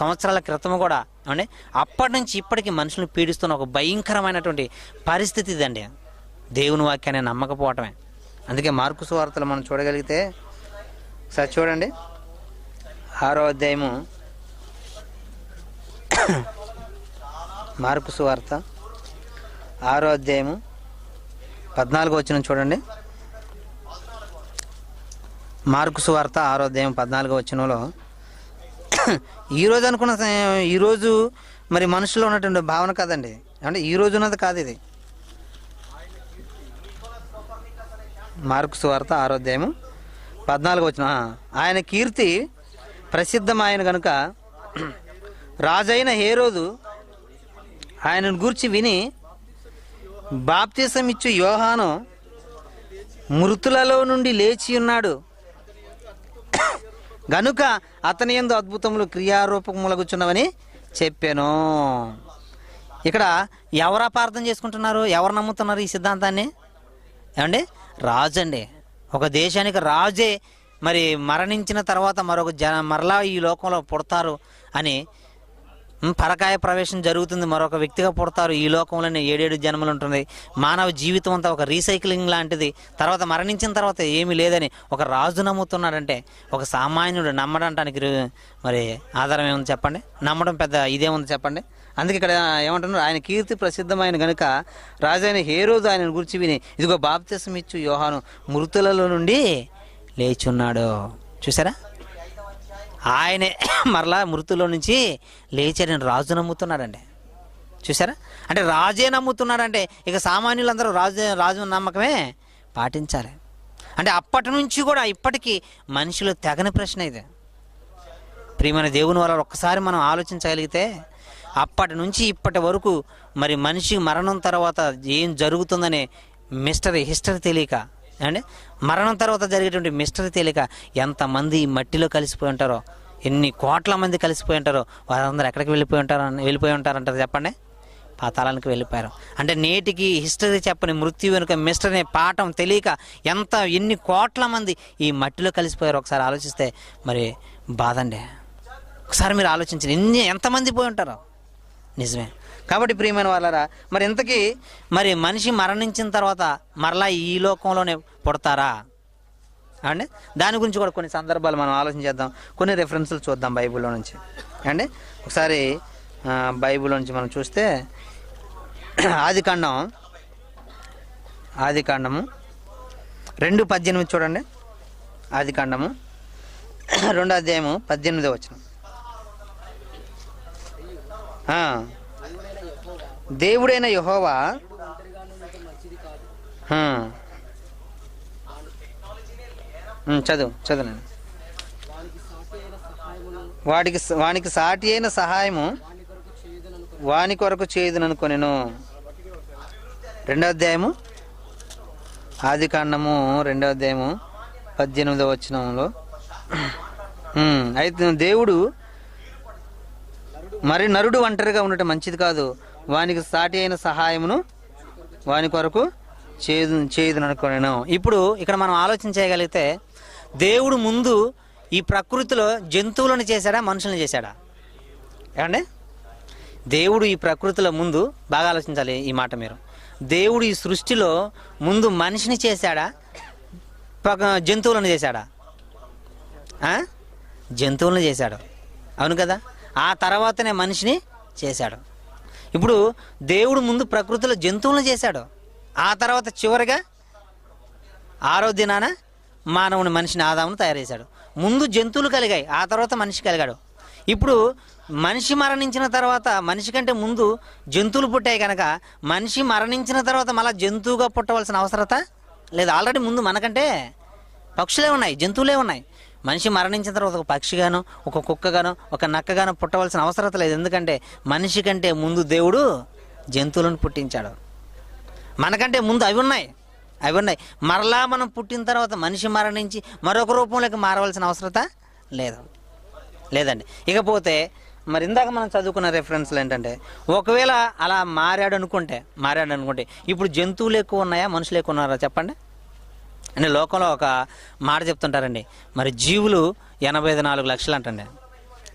సంవత్సరాల క్రితం కూడా అంటే అప్పటి నుంచి ఇప్పటికీ మనుషులను పీడిస్తున్న ఒక భయంకరమైనటువంటి పరిస్థితి ఇదండి దేవుని వాక్యాన్ని నమ్మకపోవటమే అందుకే మార్కు వార్తలు మనం చూడగలిగితే సార్ చూడండి ఆరో అధ్యాయము మార్కు సువార్త ఆరో అధ్యాయము పద్నాలుగు వచ్చిన చూడండి మార్కు సువార్త ఆరోధ్యాయం పద్నాలుగో వచ్చినలో ఈరోజు అనుకున్న ఈరోజు మరి మనుషులు ఉన్నటువంటి భావన కాదండి అంటే రోజు ఉన్నది కాదు ఇది మార్కు సువార్త ఆరోధ్యాయము పద్నాలుగు వచ్చిన ఆయన కీర్తి ప్రసిద్ధమైన కనుక రాజైన రోజు ఆయనను గూర్చి విని బాప్తీసం ఇచ్చు యోహాను మృతులలో నుండి లేచి ఉన్నాడు గనుక అతని ఎందు అద్భుతములు క్రియారూపములగుచున్నవని చెప్పాను ఇక్కడ ఎవరు అపార్థం చేసుకుంటున్నారు ఎవరు నమ్ముతున్నారు ఈ సిద్ధాంతాన్ని ఏమండి రాజు అండి ఒక దేశానికి రాజే మరి మరణించిన తర్వాత మరొక జన మరలా ఈ లోకంలో పుడతారు అని పరకాయ ప్రవేశం జరుగుతుంది మరొక వ్యక్తిగా పుడతారు ఈ లోకంలోనే ఏడేడు జన్మలు ఉంటుంది మానవ జీవితం అంతా ఒక రీసైక్లింగ్ లాంటిది తర్వాత మరణించిన తర్వాత ఏమీ లేదని ఒక రాజు నమ్ముతున్నాడంటే ఒక సామాన్యుడు నమ్మడానికి మరి ఆధారం ఏముంది చెప్పండి నమ్మడం పెద్ద ఇదేముంది చెప్పండి అందుకే ఇక్కడ ఏమంటున్నారు ఆయన కీర్తి ప్రసిద్ధమైన గనుక రాజైన హే రోజు ఆయన గురించి విని ఇదిగో బాప్తిసం ఇచ్చు యోహాను మృతులలో నుండి లేచున్నాడు చూసారా ఆయనే మరలా మృతులో నుంచి లేచారని రాజు నమ్ముతున్నాడండి చూసారా అంటే రాజే నమ్ముతున్నాడంటే ఇక సామాన్యులందరూ రాజు రాజు నమ్మకమే పాటించాలి అంటే అప్పటి నుంచి కూడా ఇప్పటికీ మనుషులు తెగని ప్రశ్న ఇది ప్రియమైన దేవుని వల్ల ఒక్కసారి మనం ఆలోచించగలిగితే అప్పటి నుంచి ఇప్పటి వరకు మరి మనిషి మరణం తర్వాత ఏం జరుగుతుందనే మిస్టరీ హిస్టరీ తెలియక అండి మరణం తర్వాత జరిగేటువంటి మిస్టరీ తేలిక ఎంతమంది మట్టిలో కలిసిపోయి ఉంటారో ఎన్ని కోట్ల మంది కలిసిపోయి ఉంటారో వారందరూ ఎక్కడికి వెళ్ళిపోయి ఉంటారు వెళ్ళిపోయి ఉంటారంటారు చెప్పండి పాతాళానికి వెళ్ళిపోయారు అంటే నేటికి హిస్టరీ చెప్పని మృత్యు వెనుక మిస్టరీ పాఠం తెలియక ఎంత ఎన్ని కోట్ల మంది ఈ మట్టిలో కలిసిపోయారు ఒకసారి ఆలోచిస్తే మరి బాధండి ఒకసారి మీరు ఆలోచించండి ఎన్ని ఎంతమంది పోయి ఉంటారు నిజమే కాబట్టి ప్రియమైన వాళ్ళరా మరి ఇంతకీ మరి మనిషి మరణించిన తర్వాత మరలా ఈ లోకంలోనే పుడతారా అండి దాని గురించి కూడా కొన్ని సందర్భాలు మనం ఆలోచన చేద్దాం కొన్ని రెఫరెన్స్లు చూద్దాం బైబిల్లో నుంచి అండి ఒకసారి బైబిల్ నుంచి మనం చూస్తే ఆది కాండం ఆది కాండము రెండు పద్దెనిమిది చూడండి ఆది కాండము రెండు అధ్యాయము పద్దెనిమిదో వచ్చిన దేవుడైన యహోవా చదువు చదువు వాడికి వానికి సాటి అయిన సహాయము వాని కొరకు చేయదుననుకొనెను రెండో అధ్యాయము ఆది కాండము రెండో అధ్యాయము పద్దెనిమిదో వచ్చినంలో అయితే దేవుడు మరి నరుడు ఒంటరిగా ఉండటం మంచిది కాదు వానికి సాటి అయిన సహాయమును వాని కొరకు చేదు చేయదు అనుకోను ఇప్పుడు ఇక్కడ మనం ఆలోచన చేయగలిగితే దేవుడు ముందు ఈ ప్రకృతిలో జంతువులను చేశాడా మనుషులను చేశాడా ఏమండి దేవుడు ఈ ప్రకృతిలో ముందు బాగా ఆలోచించాలి ఈ మాట మీరు దేవుడు ఈ సృష్టిలో ముందు మనిషిని చేశాడా జంతువులను చేశాడా జంతువులను చేశాడు అవును కదా ఆ తర్వాతనే మనిషిని చేశాడు ఇప్పుడు దేవుడు ముందు ప్రకృతిలో జంతువులను చేశాడు ఆ తర్వాత చివరిగా ఆరో దినాన మానవుని మనిషిని ఆదామును తయారు చేశాడు ముందు జంతువులు కలిగాయి ఆ తర్వాత మనిషి కలిగాడు ఇప్పుడు మనిషి మరణించిన తర్వాత మనిషి కంటే ముందు జంతువులు పుట్టాయి కనుక మనిషి మరణించిన తర్వాత మళ్ళీ జంతువుగా పుట్టవలసిన అవసరత లేదు ఆల్రెడీ ముందు మనకంటే పక్షులే ఉన్నాయి జంతువులే ఉన్నాయి మనిషి మరణించిన తర్వాత ఒక పక్షిగాను ఒక కుక్కగాను ఒక నక్కగాను పుట్టవలసిన అవసరం లేదు ఎందుకంటే మనిషి కంటే ముందు దేవుడు జంతువులను పుట్టించాడు మనకంటే ముందు అవి ఉన్నాయి అవి ఉన్నాయి మరలా మనం పుట్టిన తర్వాత మనిషి మరణించి మరొక రూపంలోకి మారవలసిన అవసరత లేదు లేదండి ఇకపోతే మరి ఇందాక మనం చదువుకున్న రెఫరెన్స్లు ఏంటంటే ఒకవేళ అలా మారాడు అనుకుంటే మారాడు అనుకుంటే ఇప్పుడు జంతువులు ఎక్కువ ఉన్నాయా మనుషులు ఎక్కువ ఉన్నారా చెప్పండి అని లోకంలో ఒక మాట చెప్తుంటారండి మరి జీవులు ఎనభై ఐదు నాలుగు లక్షలు అంటండి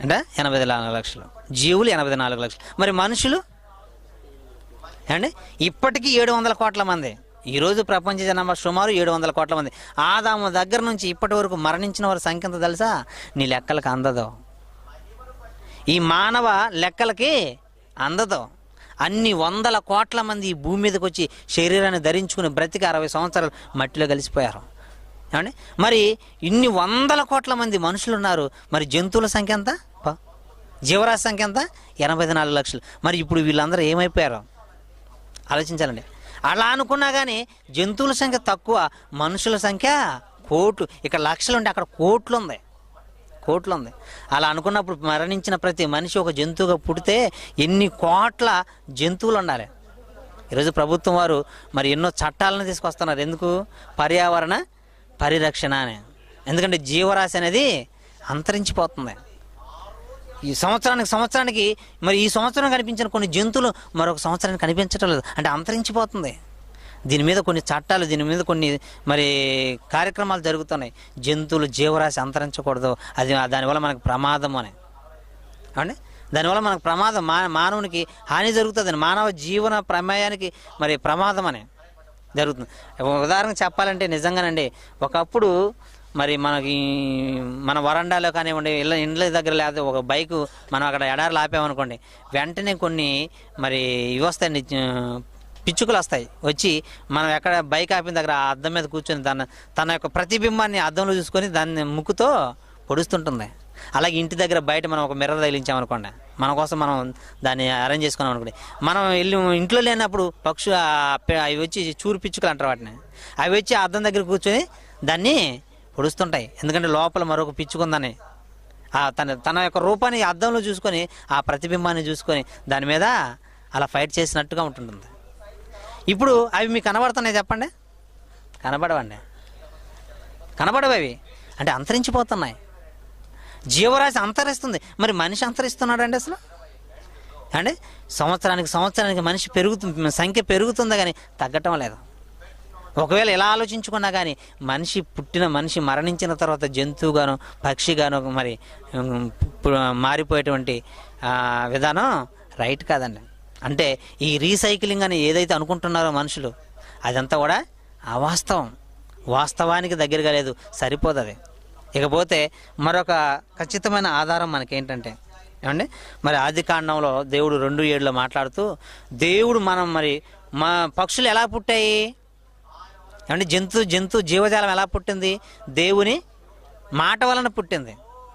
అంటే ఎనభై ఐదు నాలుగు లక్షలు జీవులు ఎనభై నాలుగు లక్షలు మరి మనుషులు అండి ఇప్పటికీ ఏడు వందల కోట్ల మంది ఈరోజు ప్రపంచ జనాభా సుమారు ఏడు వందల కోట్ల మంది ఆదాము దగ్గర నుంచి ఇప్పటి వరకు మరణించిన వారి సంఖ్య ఎంత తెలుసా నీ లెక్కలకు అందదు ఈ మానవ లెక్కలకి అందదు అన్ని వందల కోట్ల మంది ఈ భూమి మీదకి వచ్చి శరీరాన్ని ధరించుకుని బ్రతికి అరవై సంవత్సరాలు మట్టిలో కలిసిపోయారు ఏమండి మరి ఇన్ని వందల కోట్ల మంది మనుషులు ఉన్నారు మరి జంతువుల సంఖ్య ఎంత జీవరాశి సంఖ్య ఎంత ఎనభై నాలుగు లక్షలు మరి ఇప్పుడు వీళ్ళందరూ ఏమైపోయారు ఆలోచించాలండి అలా అనుకున్నా కానీ జంతువుల సంఖ్య తక్కువ మనుషుల సంఖ్య కోట్లు ఇక్కడ లక్షలు ఉంటే అక్కడ కోట్లు ఉంది కోట్లు ఉంది అలా అనుకున్నప్పుడు మరణించిన ప్రతి మనిషి ఒక జంతువుగా పుడితే ఎన్ని కోట్ల జంతువులు ఉండాలి ఈరోజు ప్రభుత్వం వారు మరి ఎన్నో చట్టాలను తీసుకొస్తున్నారు ఎందుకు పర్యావరణ పరిరక్షణ అని ఎందుకంటే జీవరాశి అనేది అంతరించిపోతుంది ఈ సంవత్సరానికి సంవత్సరానికి మరి ఈ సంవత్సరం కనిపించిన కొన్ని జంతువులు మరొక సంవత్సరానికి కనిపించటం లేదు అంటే అంతరించిపోతుంది దీని మీద కొన్ని చట్టాలు దీని మీద కొన్ని మరి కార్యక్రమాలు జరుగుతున్నాయి జంతువులు జీవరాశి అంతరించకూడదు అది దానివల్ల మనకు ప్రమాదం అని అండి దానివల్ల మనకు ప్రమాదం మా మానవునికి హాని జరుగుతుందని మానవ జీవన ప్రమేయానికి మరి ప్రమాదం అని జరుగుతుంది ఉదాహరణ చెప్పాలంటే నిజంగానండి ఒకప్పుడు మరి మనకి మన వరండాలో కానివ్వండి ఇళ్ళ ఇండ్ల దగ్గర లేదా ఒక బైకు మనం అక్కడ ఎడారులు ఆపామనుకోండి వెంటనే కొన్ని మరి ఇవి వస్తాయండి పిచ్చుకలు వస్తాయి వచ్చి మనం ఎక్కడ బైక్ ఆపిన దగ్గర ఆ అద్దం మీద కూర్చొని తన తన యొక్క ప్రతిబింబాన్ని అద్దంలో చూసుకొని దాన్ని ముక్కుతో పొడుస్తుంటుంది అలాగే ఇంటి దగ్గర బయట మనం ఒక మిర్రర్ తగిలించామనుకోండి మన కోసం మనం దాన్ని అరేంజ్ చేసుకున్నాం అనుకోండి మనం వెళ్ళి ఇంట్లో లేనప్పుడు పక్షు అవి వచ్చి చూరు పిచ్చుకలు అంటారు వాటిని అవి వచ్చి అద్దం దగ్గర కూర్చొని దాన్ని పొడుస్తుంటాయి ఎందుకంటే లోపల మరొక పిచ్చుకుందని తన తన యొక్క రూపాన్ని అద్దంలో చూసుకొని ఆ ప్రతిబింబాన్ని చూసుకొని దాని మీద అలా ఫైట్ చేసినట్టుగా ఉంటుంటుంది ఇప్పుడు అవి మీకు కనబడుతున్నాయి చెప్పండి కనబడవండి కనబడవు అవి అంటే అంతరించిపోతున్నాయి జీవరాశి అంతరిస్తుంది మరి మనిషి అంతరిస్తున్నాడండి అసలు అంటే సంవత్సరానికి సంవత్సరానికి మనిషి పెరుగుతుంది సంఖ్య పెరుగుతుందా కానీ తగ్గటం లేదు ఒకవేళ ఎలా ఆలోచించుకున్నా కానీ మనిషి పుట్టిన మనిషి మరణించిన తర్వాత జంతువుగాను పక్షిగాను మరి మారిపోయేటువంటి విధానం రైట్ కాదండి అంటే ఈ రీసైక్లింగ్ అని ఏదైతే అనుకుంటున్నారో మనుషులు అదంతా కూడా అవాస్తవం వాస్తవానికి దగ్గరగా లేదు సరిపోతుంది ఇకపోతే మరొక ఖచ్చితమైన ఆధారం మనకేంటంటే ఏమండి మరి ఆది కాండంలో దేవుడు రెండు ఏడులో మాట్లాడుతూ దేవుడు మనం మరి మా పక్షులు ఎలా పుట్టాయి ఏమంటే జంతు జంతు జీవజాలం ఎలా పుట్టింది దేవుని మాట వలన పుట్టింది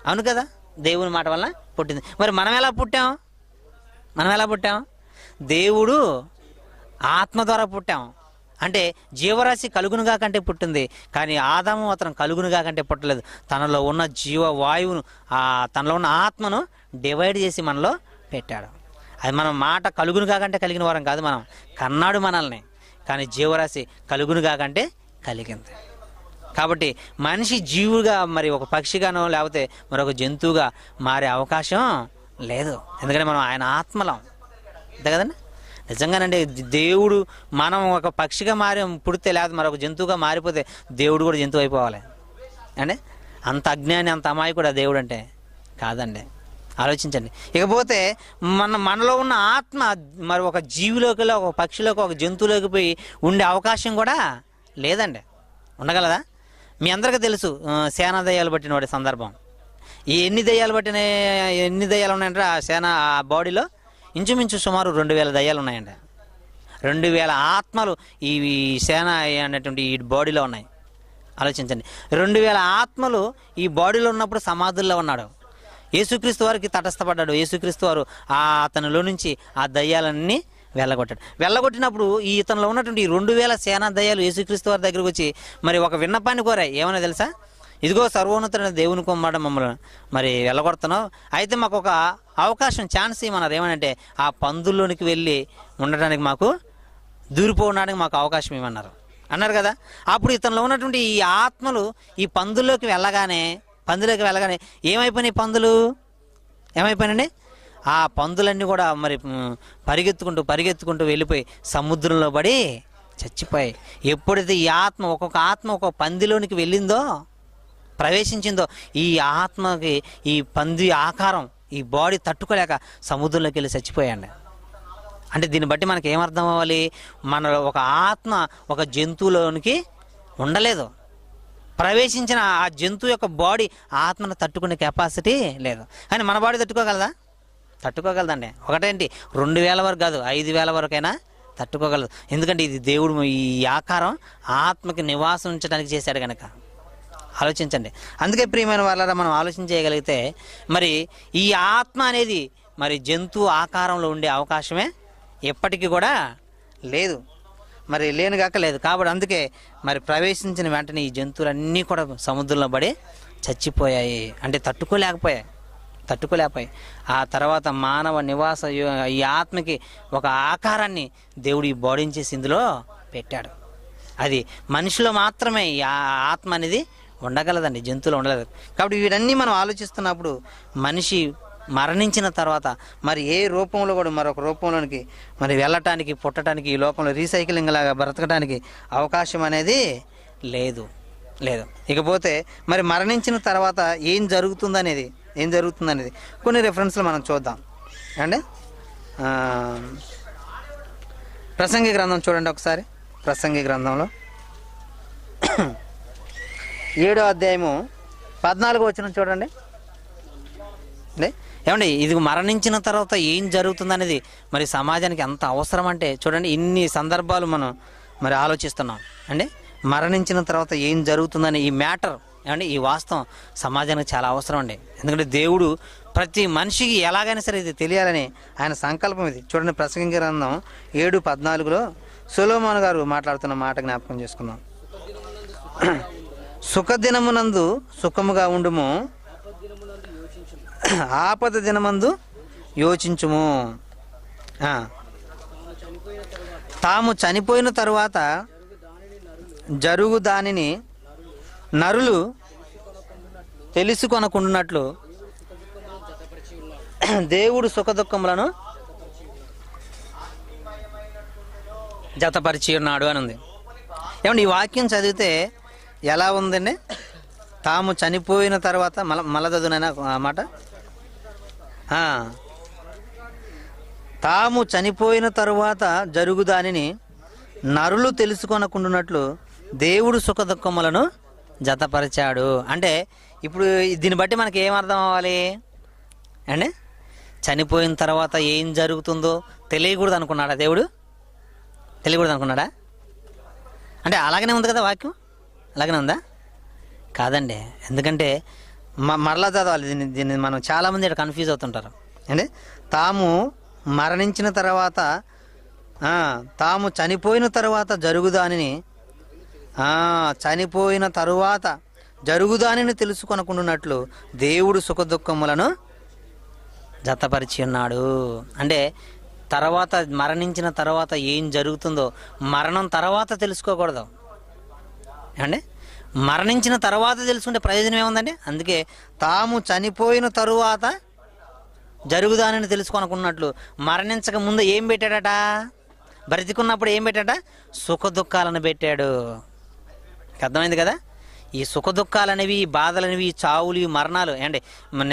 అవును కదా దేవుని మాట వలన పుట్టింది మరి మనం ఎలా పుట్టాం మనం ఎలా పుట్టాం దేవుడు ఆత్మ ద్వారా పుట్టాం అంటే జీవరాశి కలుగునుగా కంటే పుట్టింది కానీ ఆదాము మాత్రం కలుగునుగా కంటే పుట్టలేదు తనలో ఉన్న జీవ వాయువును తనలో ఉన్న ఆత్మను డివైడ్ చేసి మనలో పెట్టాడు అది మనం మాట కలుగునుగా కంటే కలిగిన వారం కాదు మనం కన్నాడు మనల్ని కానీ జీవరాశి కలుగునుగా కంటే కలిగింది కాబట్టి మనిషి జీవుగా మరి ఒక పక్షిగానో లేకపోతే మరొక జంతువుగా మారే అవకాశం లేదు ఎందుకంటే మనం ఆయన ఆత్మలం అంతే కదండి నిజంగానండి దేవుడు మనం ఒక పక్షిగా మారి పుడితే లేదు మరొక జంతువుగా మారిపోతే దేవుడు కూడా జంతువు అయిపోవాలి అండి అంత అజ్ఞాని అంత అమాయి కూడా దేవుడు అంటే కాదండి ఆలోచించండి ఇకపోతే మన మనలో ఉన్న ఆత్మ మరి ఒక జీవిలోకి ఒక పక్షిలోకి ఒక జంతువులోకి పోయి ఉండే అవకాశం కూడా లేదండి ఉండగలదా మీ అందరికీ తెలుసు సేనా దయ్యాలు పట్టిన వాడి సందర్భం ఎన్ని దయ్యాలు పట్టిన ఎన్ని దయ్యాలు ఉన్నాయంటే ఆ సేనా ఆ బాడీలో ఇంచుమించు సుమారు రెండు వేల దయ్యాలు ఉన్నాయండి రెండు వేల ఆత్మలు ఈ సేన అనేటువంటి ఈ బాడీలో ఉన్నాయి ఆలోచించండి రెండు వేల ఆత్మలు ఈ బాడీలో ఉన్నప్పుడు సమాధుల్లో ఉన్నాడు యేసుక్రీస్తు వారికి తటస్థపడ్డాడు యేసుక్రీస్తు వారు ఆ అతనిలో నుంచి ఆ దయ్యాలన్నీ వెళ్ళగొట్టాడు వెళ్ళగొట్టినప్పుడు ఈ ఇతనిలో ఉన్నటువంటి రెండు వేల సేనా దయ్యాలు యేసుక్రీస్తు వారి దగ్గరకు వచ్చి మరి ఒక విన్నపాన్ని కోరాయి ఏమైనా తెలుసా ఇదిగో సర్వోన్నతుడైన దేవుని కుమ్మడ మమ్మల్ని మరి వెళ్ళగొడుతున్నావు అయితే మాకు ఒక అవకాశం ఛాన్స్ ఇవ్వమన్నారు ఏమనంటే ఆ పందుల్లోనికి వెళ్ళి ఉండడానికి మాకు దూరిపోవడానికి మాకు అవకాశం ఇవ్వన్నారు అన్నారు కదా అప్పుడు ఇతనిలో ఉన్నటువంటి ఈ ఆత్మలు ఈ పందుల్లోకి వెళ్ళగానే పందులోకి వెళ్ళగానే ఏమైపోయినాయి పందులు ఏమైపోయినండి ఆ పందులన్నీ కూడా మరి పరిగెత్తుకుంటూ పరిగెత్తుకుంటూ వెళ్ళిపోయి సముద్రంలో పడి చచ్చిపోయాయి ఎప్పుడైతే ఈ ఆత్మ ఒక్కొక్క ఆత్మ ఒక్కొక్క పందిలోనికి వెళ్ళిందో ప్రవేశించిందో ఈ ఆత్మకి ఈ పంది ఆకారం ఈ బాడీ తట్టుకోలేక సముద్రంలోకి వెళ్ళి చచ్చిపోయాడు అంటే దీన్ని బట్టి మనకి ఏమర్థం అవ్వాలి మన ఒక ఆత్మ ఒక జంతువులోనికి ఉండలేదు ప్రవేశించిన ఆ జంతువు యొక్క బాడీ ఆత్మను తట్టుకునే కెపాసిటీ లేదు కానీ మన బాడీ తట్టుకోగలదా తట్టుకోగలదండి ఒకటేంటి రెండు వేల వరకు కాదు ఐదు వేల వరకైనా తట్టుకోగలదు ఎందుకంటే ఇది దేవుడు ఈ ఆకారం ఆత్మకి నివాసం ఉంచడానికి చేశాడు కనుక ఆలోచించండి అందుకే ప్రియమైన వాళ్ళ మనం ఆలోచించగలిగితే మరి ఈ ఆత్మ అనేది మరి జంతువు ఆకారంలో ఉండే అవకాశమే ఎప్పటికీ కూడా లేదు మరి లేనుగాక లేదు కాబట్టి అందుకే మరి ప్రవేశించిన వెంటనే ఈ జంతువులన్నీ కూడా సముద్రంలో పడి చచ్చిపోయాయి అంటే తట్టుకోలేకపోయాయి తట్టుకోలేకపోయాయి ఆ తర్వాత మానవ నివాస ఈ ఆత్మకి ఒక ఆకారాన్ని దేవుడు ఈ బాడీని చేసి ఇందులో పెట్టాడు అది మనిషిలో మాత్రమే ఈ ఆత్మ అనేది ఉండగలదండి జంతువులు ఉండలేదు కాబట్టి వీటన్నీ మనం ఆలోచిస్తున్నప్పుడు మనిషి మరణించిన తర్వాత మరి ఏ రూపంలో కూడా మరొక రూపంలోనికి మరి వెళ్ళటానికి పుట్టడానికి ఈ లోకంలో రీసైక్లింగ్ లాగా బ్రతకడానికి అవకాశం అనేది లేదు లేదు ఇకపోతే మరి మరణించిన తర్వాత ఏం జరుగుతుందనేది ఏం జరుగుతుందనేది కొన్ని రెఫరెన్స్లు మనం చూద్దాం అండి ప్రసంగి గ్రంథం చూడండి ఒకసారి ప్రసంగి గ్రంథంలో ఏడో అధ్యాయము పద్నాలుగు వచ్చిన చూడండి ఏమండి ఇది మరణించిన తర్వాత ఏం జరుగుతుంది అనేది మరి సమాజానికి ఎంత అవసరం అంటే చూడండి ఇన్ని సందర్భాలు మనం మరి ఆలోచిస్తున్నాం అండి మరణించిన తర్వాత ఏం జరుగుతుందని ఈ మ్యాటర్ ఏమండి ఈ వాస్తవం సమాజానికి చాలా అవసరం అండి ఎందుకంటే దేవుడు ప్రతి మనిషికి ఎలాగైనా సరే ఇది తెలియాలని ఆయన సంకల్పం ఇది చూడండి ప్రసంగ గ్రంథం ఏడు పద్నాలుగులో సులోమాన్ గారు మాట్లాడుతున్న మాట జ్ఞాపకం చేసుకున్నాం సుఖదినమునందు సుఖముగా ఉండుము ఆపద దినమందు యోచించుము తాము చనిపోయిన తరువాత జరుగు దానిని నరులు తెలుసుకొనకుండునట్లు దేవుడు సుఖదుఖములను జతపరిచి ఉన్నాడు అని ఉంది ఏమంటే ఈ వాక్యం చదివితే ఎలా ఉందండి తాము చనిపోయిన తర్వాత మల మలదదునైనా అన్నమాట తాము చనిపోయిన తరువాత జరుగుదానిని నరులు తెలుసుకొనకుండాన్నట్లు దేవుడు సుఖదుఖములను జతపరిచాడు అంటే ఇప్పుడు దీన్ని బట్టి మనకి ఏమర్థం అవ్వాలి అండి చనిపోయిన తర్వాత ఏం జరుగుతుందో తెలియకూడదు అనుకున్నాడా దేవుడు తెలియకూడదు అనుకున్నాడా అంటే అలాగనే ఉంది కదా వాక్యం అలాగనే ఉందా కాదండి ఎందుకంటే మరలా చదవాలి దీన్ని దీన్ని మనం చాలామంది ఇక్కడ కన్ఫ్యూజ్ అవుతుంటారు అండి తాము మరణించిన తర్వాత తాము చనిపోయిన తర్వాత జరుగుదానిని చనిపోయిన తరువాత జరుగుదానిని తెలుసుకొనకుండాట్లు దేవుడు సుఖదుఖములను జతపరిచి ఉన్నాడు అంటే తర్వాత మరణించిన తర్వాత ఏం జరుగుతుందో మరణం తర్వాత తెలుసుకోకూడదు ఏమండి మరణించిన తర్వాత తెలుసుకుంటే ప్రయోజనం ఏముందండి అందుకే తాము చనిపోయిన తరువాత జరుగుదానని తెలుసుకోనుకున్నట్లు మరణించక ముందు ఏం పెట్టాడట బ్రతికున్నప్పుడు ఏం పెట్టాడ సుఖ దుఃఖాలను పెట్టాడు అర్థమైంది కదా ఈ సుఖ దుఃఖాలనేవి బాధలనేవి చావులు ఈ మరణాలు అండి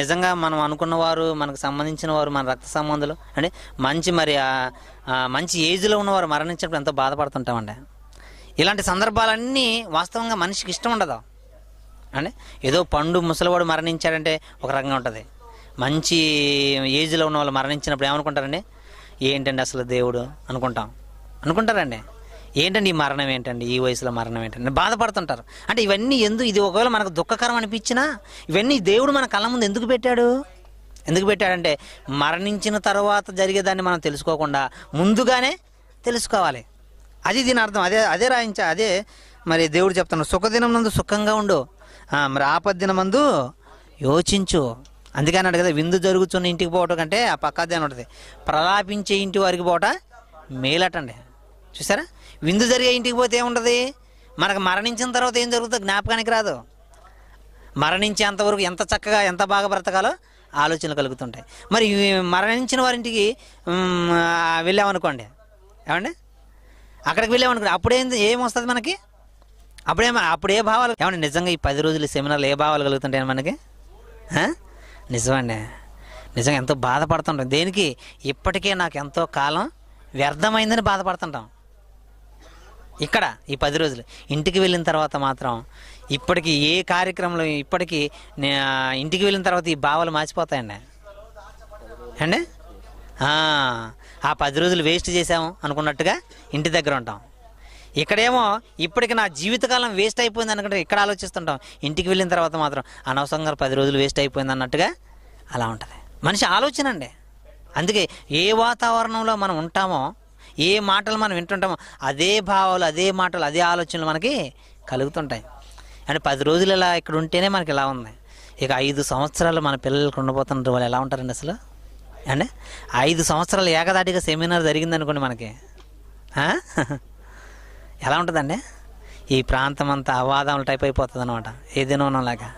నిజంగా మనం అనుకున్నవారు మనకు సంబంధించిన వారు మన రక్త సంబంధాలు అంటే మంచి మరి మంచి ఏజ్లో ఉన్నవారు మరణించినప్పుడు ఎంతో బాధపడుతుంటామండి ఇలాంటి సందర్భాలన్నీ వాస్తవంగా మనిషికి ఇష్టం ఉండదు అంటే ఏదో పండు ముసలివాడు మరణించారంటే ఒక రకంగా ఉంటుంది మంచి ఏజ్లో ఉన్న వాళ్ళు మరణించినప్పుడు ఏమనుకుంటారండి ఏంటండి అసలు దేవుడు అనుకుంటాం అనుకుంటారండి ఏంటండి ఈ మరణం ఏంటండి ఈ వయసులో మరణం ఏంటండి బాధపడుతుంటారు అంటే ఇవన్నీ ఎందుకు ఇది ఒకవేళ మనకు దుఃఖకరం అనిపించినా ఇవన్నీ దేవుడు మన కళ్ళ ముందు ఎందుకు పెట్టాడు ఎందుకు పెట్టాడంటే మరణించిన తర్వాత జరిగేదాన్ని మనం తెలుసుకోకుండా ముందుగానే తెలుసుకోవాలి అది దీని అర్థం అదే అదే రాయించా అదే మరి దేవుడు చెప్తున్నాడు సుఖదినం నందు సుఖంగా ఉండు మరి మందు యోచించు అందుకన్నాడు కదా విందు జరుగుతున్న ఇంటికి పోవటం కంటే ఆ పక్కదే అని ఉంటుంది ప్రలాపించే ఇంటి వారికి పోవట మేలటండి చూసారా విందు జరిగే ఇంటికి పోతే ఏముంటుంది మనకు మరణించిన తర్వాత ఏం జరుగుతుందో జ్ఞాపకానికి రాదు మరణించేంతవరకు ఎంత చక్కగా ఎంత బాగా బ్రతకాలో ఆలోచనలు కలుగుతుంటాయి మరి మరణించిన వారింటికి వెళ్ళామనుకోండి ఏమండి అక్కడికి వెళ్ళామనుకో అప్పుడేం ఏమొస్తుంది మనకి అప్పుడే అప్పుడు ఏ భావాలు ఏమన్నా నిజంగా ఈ పది రోజులు సెమినార్లు ఏ భావాలు కలుగుతుంటాయి మనకి నిజమండి నిజంగా ఎంతో బాధపడుతుంటాం దేనికి ఇప్పటికే నాకు ఎంతో కాలం వ్యర్థమైందని బాధపడుతుంటాం ఇక్కడ ఈ పది రోజులు ఇంటికి వెళ్ళిన తర్వాత మాత్రం ఇప్పటికి ఏ కార్యక్రమంలో ఇప్పటికీ ఇంటికి వెళ్ళిన తర్వాత ఈ భావాలు మార్చిపోతాయండి అండి ఆ పది రోజులు వేస్ట్ చేసాము అనుకున్నట్టుగా ఇంటి దగ్గర ఉంటాం ఇక్కడేమో ఇప్పటికి నా జీవితకాలం వేస్ట్ అయిపోయింది అనుకుంటే ఇక్కడ ఆలోచిస్తుంటాం ఇంటికి వెళ్ళిన తర్వాత మాత్రం అనవసరంగా పది రోజులు వేస్ట్ అయిపోయింది అన్నట్టుగా అలా ఉంటుంది మనిషి ఆలోచన అండి అందుకే ఏ వాతావరణంలో మనం ఉంటామో ఏ మాటలు మనం వింటుంటామో అదే భావాలు అదే మాటలు అదే ఆలోచనలు మనకి కలుగుతుంటాయి అంటే పది రోజులు ఇలా ఇక్కడ ఉంటేనే మనకి ఇలా ఉంది ఇక ఐదు సంవత్సరాలు మన పిల్లలకు ఉండబోతున్న వాళ్ళు ఎలా ఉంటారండి అసలు అంటే ఐదు సంవత్సరాలు ఏకదాటిగా సెమినార్ జరిగిందనుకోండి మనకి ఎలా ఉంటుందండి ఈ ప్రాంతం అంతా అవాదం టైప్ అయిపోతుంది అనమాట ఏదేనోనలాగా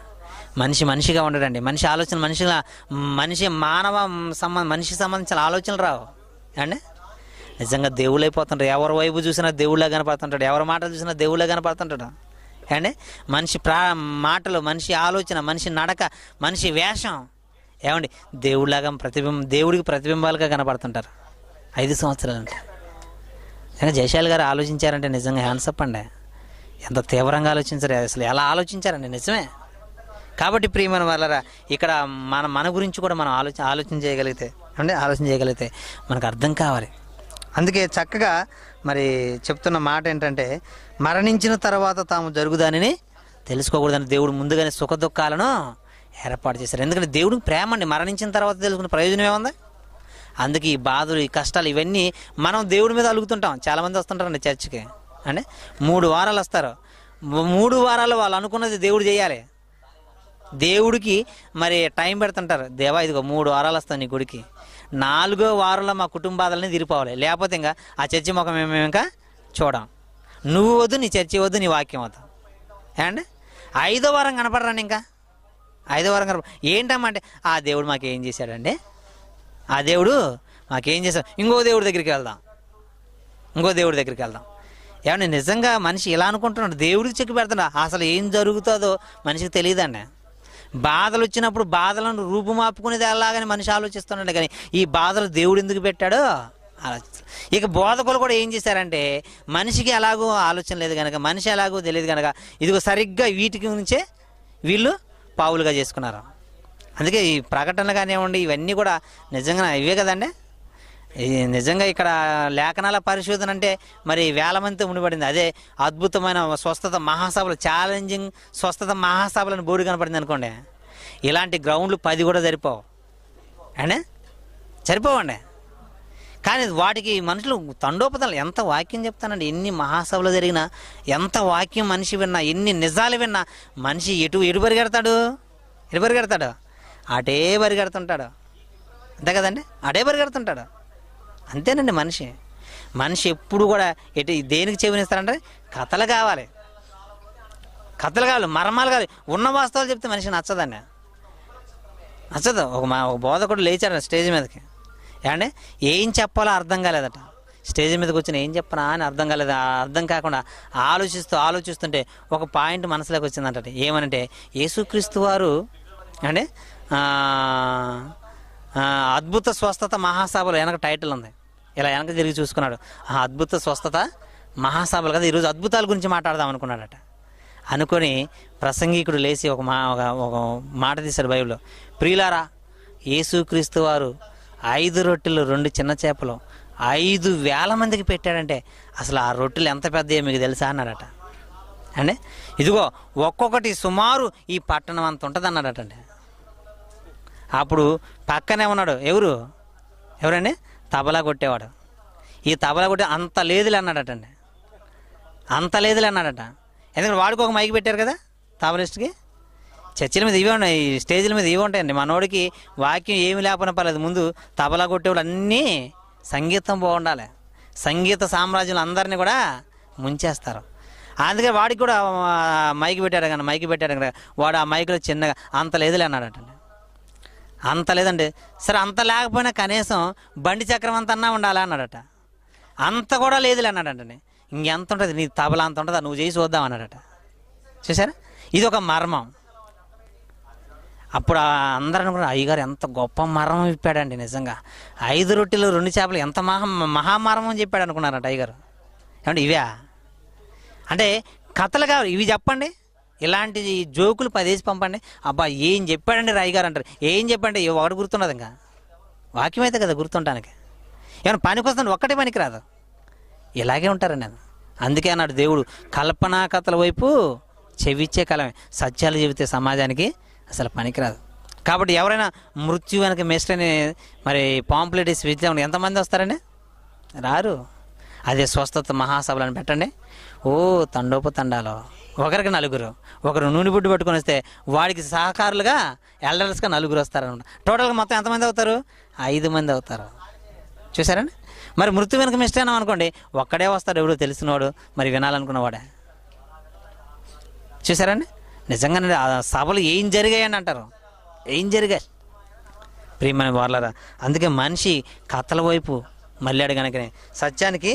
మనిషి మనిషిగా ఉండడండి మనిషి ఆలోచన మనిషిలా మనిషి మానవ సంబంధ మనిషి సంబంధించిన ఆలోచనలు రావు అండి నిజంగా దేవుళ్ళు అయిపోతుంటాడు ఎవరి వైపు చూసినా దేవుళ్ళే కనపడుతుంటాడు ఎవరి మాటలు చూసినా దేవుళ్ళే కనపడుతుంటాడు అండి మనిషి ప్రా మాటలు మనిషి ఆలోచన మనిషి నడక మనిషి వేషం ఏమండి దేవుడిలాగా ప్రతిబింబం దేవుడికి ప్రతిబింబాలుగా కనపడుతుంటారు ఐదు సంవత్సరాలు అంటే జయశాల్ గారు ఆలోచించారంటే నిజంగా హ్యాండ్స్ చెప్పండి అండి ఎంత తీవ్రంగా ఆలోచించారు అసలు ఎలా ఆలోచించారండి నిజమే కాబట్టి ప్రియమైన వాళ్ళరా ఇక్కడ మన మన గురించి కూడా మనం ఆలోచన ఆలోచన చేయగలిగితే అంటే ఆలోచన చేయగలిగితే మనకు అర్థం కావాలి అందుకే చక్కగా మరి చెప్తున్న మాట ఏంటంటే మరణించిన తర్వాత తాము జరుగుదానని తెలుసుకోకూడదని దేవుడు ముందుగానే సుఖ దుఃఖాలను ఏర్పాటు చేశారు ఎందుకంటే దేవుడికి ప్రేమ అండి మరణించిన తర్వాత తెలుసుకున్న ప్రయోజనం ఏముంది అందుకే ఈ బాధలు ఈ కష్టాలు ఇవన్నీ మనం దేవుడి మీద అలుగుతుంటాం చాలామంది వస్తుంటారండి చర్చికి అంటే మూడు వారాలు వస్తారు మూడు వారాలు వాళ్ళు అనుకున్నది దేవుడు చేయాలి దేవుడికి మరి టైం పెడుతుంటారు దేవా ఇదిగో మూడు వారాలు వస్తాను నీ గుడికి నాలుగో వారంలో మా కుటుంబాలని తీరిపోవాలి లేకపోతే ఇంకా ఆ చర్చి ముఖం మేము ఇంకా చూడం నువ్వు వద్దు నీ చర్చి వద్దు నీ వాక్యం వద్దు అండ్ ఐదో వారం కనపడరాని ఇంకా ఐదో వరం గర్భం ఏంటమ్మంటే ఆ దేవుడు మాకేం చేశాడండి ఆ దేవుడు మాకేం చేశాడు ఇంకో దేవుడి దగ్గరికి వెళ్దాం ఇంకో దేవుడి దగ్గరికి వెళ్దాం ఏమన్నా నిజంగా మనిషి ఇలా అనుకుంటున్నాడు దేవుడికి చెక్కి పెడుతున్నాడు అసలు ఏం జరుగుతుందో మనిషికి తెలియదండి బాధలు వచ్చినప్పుడు బాధలను రూపుమాపుకునేది ఎలాగని మనిషి ఆలోచిస్తున్నాడు కానీ ఈ బాధలు దేవుడు ఎందుకు పెట్టాడో ఆలోచిస్తాడు ఇక బోధకులు కూడా ఏం చేశారంటే మనిషికి ఎలాగో ఆలోచన లేదు కనుక మనిషి ఎలాగో తెలియదు కనుక ఇదిగో సరిగ్గా వీటికి నుంచే వీళ్ళు పావులుగా చేసుకున్నారు అందుకే ఈ ప్రకటన కానివ్వండి ఇవన్నీ కూడా నిజంగా ఇవే కదండి ఈ నిజంగా ఇక్కడ లేఖనాల పరిశోధన అంటే మరి వేల ఉండిపడింది అదే అద్భుతమైన స్వస్థత మహాసభలు ఛాలెంజింగ్ స్వస్థత మహాసభలను బోర్డు కనపడింది అనుకోండి ఇలాంటి గ్రౌండ్లు పది కూడా సరిపోవు అండి సరిపోవండి కానీ వాటికి మనుషులు తండోపతలు ఎంత వాక్యం చెప్తానండి ఎన్ని మహాసభలు జరిగినా ఎంత వాక్యం మనిషి విన్నా ఎన్ని నిజాలు విన్నా మనిషి ఎటు ఎటు పరిగెడతాడు ఎటు పరిగెడతాడు అటే పరిగెడుతుంటాడు అంతే కదండి అటే పరిగెడుతుంటాడు అంతేనండి మనిషి మనిషి ఎప్పుడు కూడా ఎటు దేనికి చెవినిస్తారంటే కథలు కావాలి కథలు కావాలి మర్మాలు కాదు ఉన్న వాస్తవాలు చెప్తే మనిషి నచ్చదండి నచ్చదు ఒక మా ఒక బోధకుడు లేచాడు స్టేజ్ మీదకి ఏమంటే ఏం చెప్పాలో అర్థం కాలేదట స్టేజ్ మీద వచ్చిన ఏం చెప్పనా అని అర్థం కాలేదు అర్థం కాకుండా ఆలోచిస్తూ ఆలోచిస్తుంటే ఒక పాయింట్ మనసులోకి వచ్చిందంట ఏమనంటే యేసుక్రీస్తు వారు అంటే అద్భుత స్వస్థత మహాసభలు వెనక టైటిల్ ఉంది ఇలా వెనక తిరిగి చూసుకున్నాడు ఆ అద్భుత స్వస్థత మహాసభలు కదా ఈరోజు అద్భుతాల గురించి మాట్లాడదాం అనుకున్నాడట అనుకొని ప్రసంగికుడు లేచి ఒక మా ఒక మాట తీశాడు బైబిల్లో ప్రియులారా యేసుక్రీస్తు వారు ఐదు రొట్టెలు రెండు చిన్న చేపలు ఐదు వేల మందికి పెట్టాడంటే అసలు ఆ రొట్టెలు ఎంత పెద్దయో మీకు తెలుసా అన్నాడట అంటే ఇదిగో ఒక్కొక్కటి సుమారు ఈ పట్టణం అంత ఉంటుంది అన్నాడట అండి అప్పుడు పక్కనే ఉన్నాడు ఎవరు ఎవరండి తబలా కొట్టేవాడు ఈ తబలా కొట్టే అంత లేదులే అన్నాడటండి అంత లేదులే అన్నాడట ఎందుకంటే వాడికి ఒక మైకి పెట్టారు కదా తబలిస్ట్కి చర్చిల మీద ఇవే ఉన్నాయి స్టేజ్ల మీద ఇవే ఉంటాయండి మనోడికి వాక్యం ఏమి లేపన పర్లేదు ముందు తబలా కొట్టేవాళ్ళు అన్నీ సంగీతం బాగుండాలి సంగీత సామ్రాజ్యం అందరినీ కూడా ముంచేస్తారు అందుకే వాడికి కూడా మైక్ పెట్టాడు కానీ మైక్ పెట్టాడు కదా వాడు ఆ మైక్లో చిన్నగా అంత లేదులే అన్నాడటండి అంత లేదండి సరే అంత లేకపోయినా కనీసం బండి చక్రం అంత అన్నా ఉండాలా అన్నాడట అంత కూడా లేదులే అన్నాడటండి ఇంకెంత ఉంటుంది నీ తబలా అంత ఉంటుందా నువ్వు చేసి చూద్దాం అన్నాడట చూసారా ఇది ఒక మర్మం అప్పుడు అందరూ అనుకున్నారు అయ్యగారు ఎంత గొప్ప మరణం చెప్పాడండి నిజంగా ఐదు రొట్టెలు రెండు చేపలు ఎంత మహా మహామరం అని చెప్పాడు అనుకున్నారంట అయ్యగారు ఏమంటే ఇవే అంటే కథలు కావాలి ఇవి చెప్పండి ఇలాంటి జోకులు పదేసి పంపండి అబ్బా ఏం చెప్పాడండి రాయి గారు అంటారు ఏం చెప్పండి ఒకటి గుర్తున్నది ఇంకా వాక్యం అయితే కదా గుర్తుంటానికి ఏమైనా పనికి ఒక్కటి ఒక్కటే పనికిరాదు ఇలాగే ఉంటారండి నేను అందుకే అన్నాడు దేవుడు కల్పనా కథల వైపు చెవిచ్చే కలమే సత్యాలు చెబితే సమాజానికి అసలు పనికిరాదు కాబట్టి ఎవరైనా మృత్యు వెనక మేస్టని మరి పాంప్లెట్ విద్య ఎంతమంది వస్తారండి రారు అదే స్వస్థత మహాసభలను పెట్టండి ఓ తండాలో ఒకరికి నలుగురు ఒకరు నూనె బుడ్డు పట్టుకొని వస్తే వాడికి సహకారులుగా ఎల్డర్స్గా నలుగురు వస్తారనమాట టోటల్గా మొత్తం ఎంతమంది అవుతారు ఐదు మంది అవుతారు చూసారండి మరి మృత్యు వెనక మిస్టేనా అనుకోండి ఒక్కడే వస్తాడు ఎవడో తెలిసినవాడు మరి వినాలనుకున్నవాడే చూసారండి నిజంగానే ఆ సభలు ఏం జరిగాయని అంటారు ఏం జరిగాయి ప్రియమైన వాళ్ళరా అందుకే మనిషి కథల వైపు మళ్ళాడు కనుకనే సత్యానికి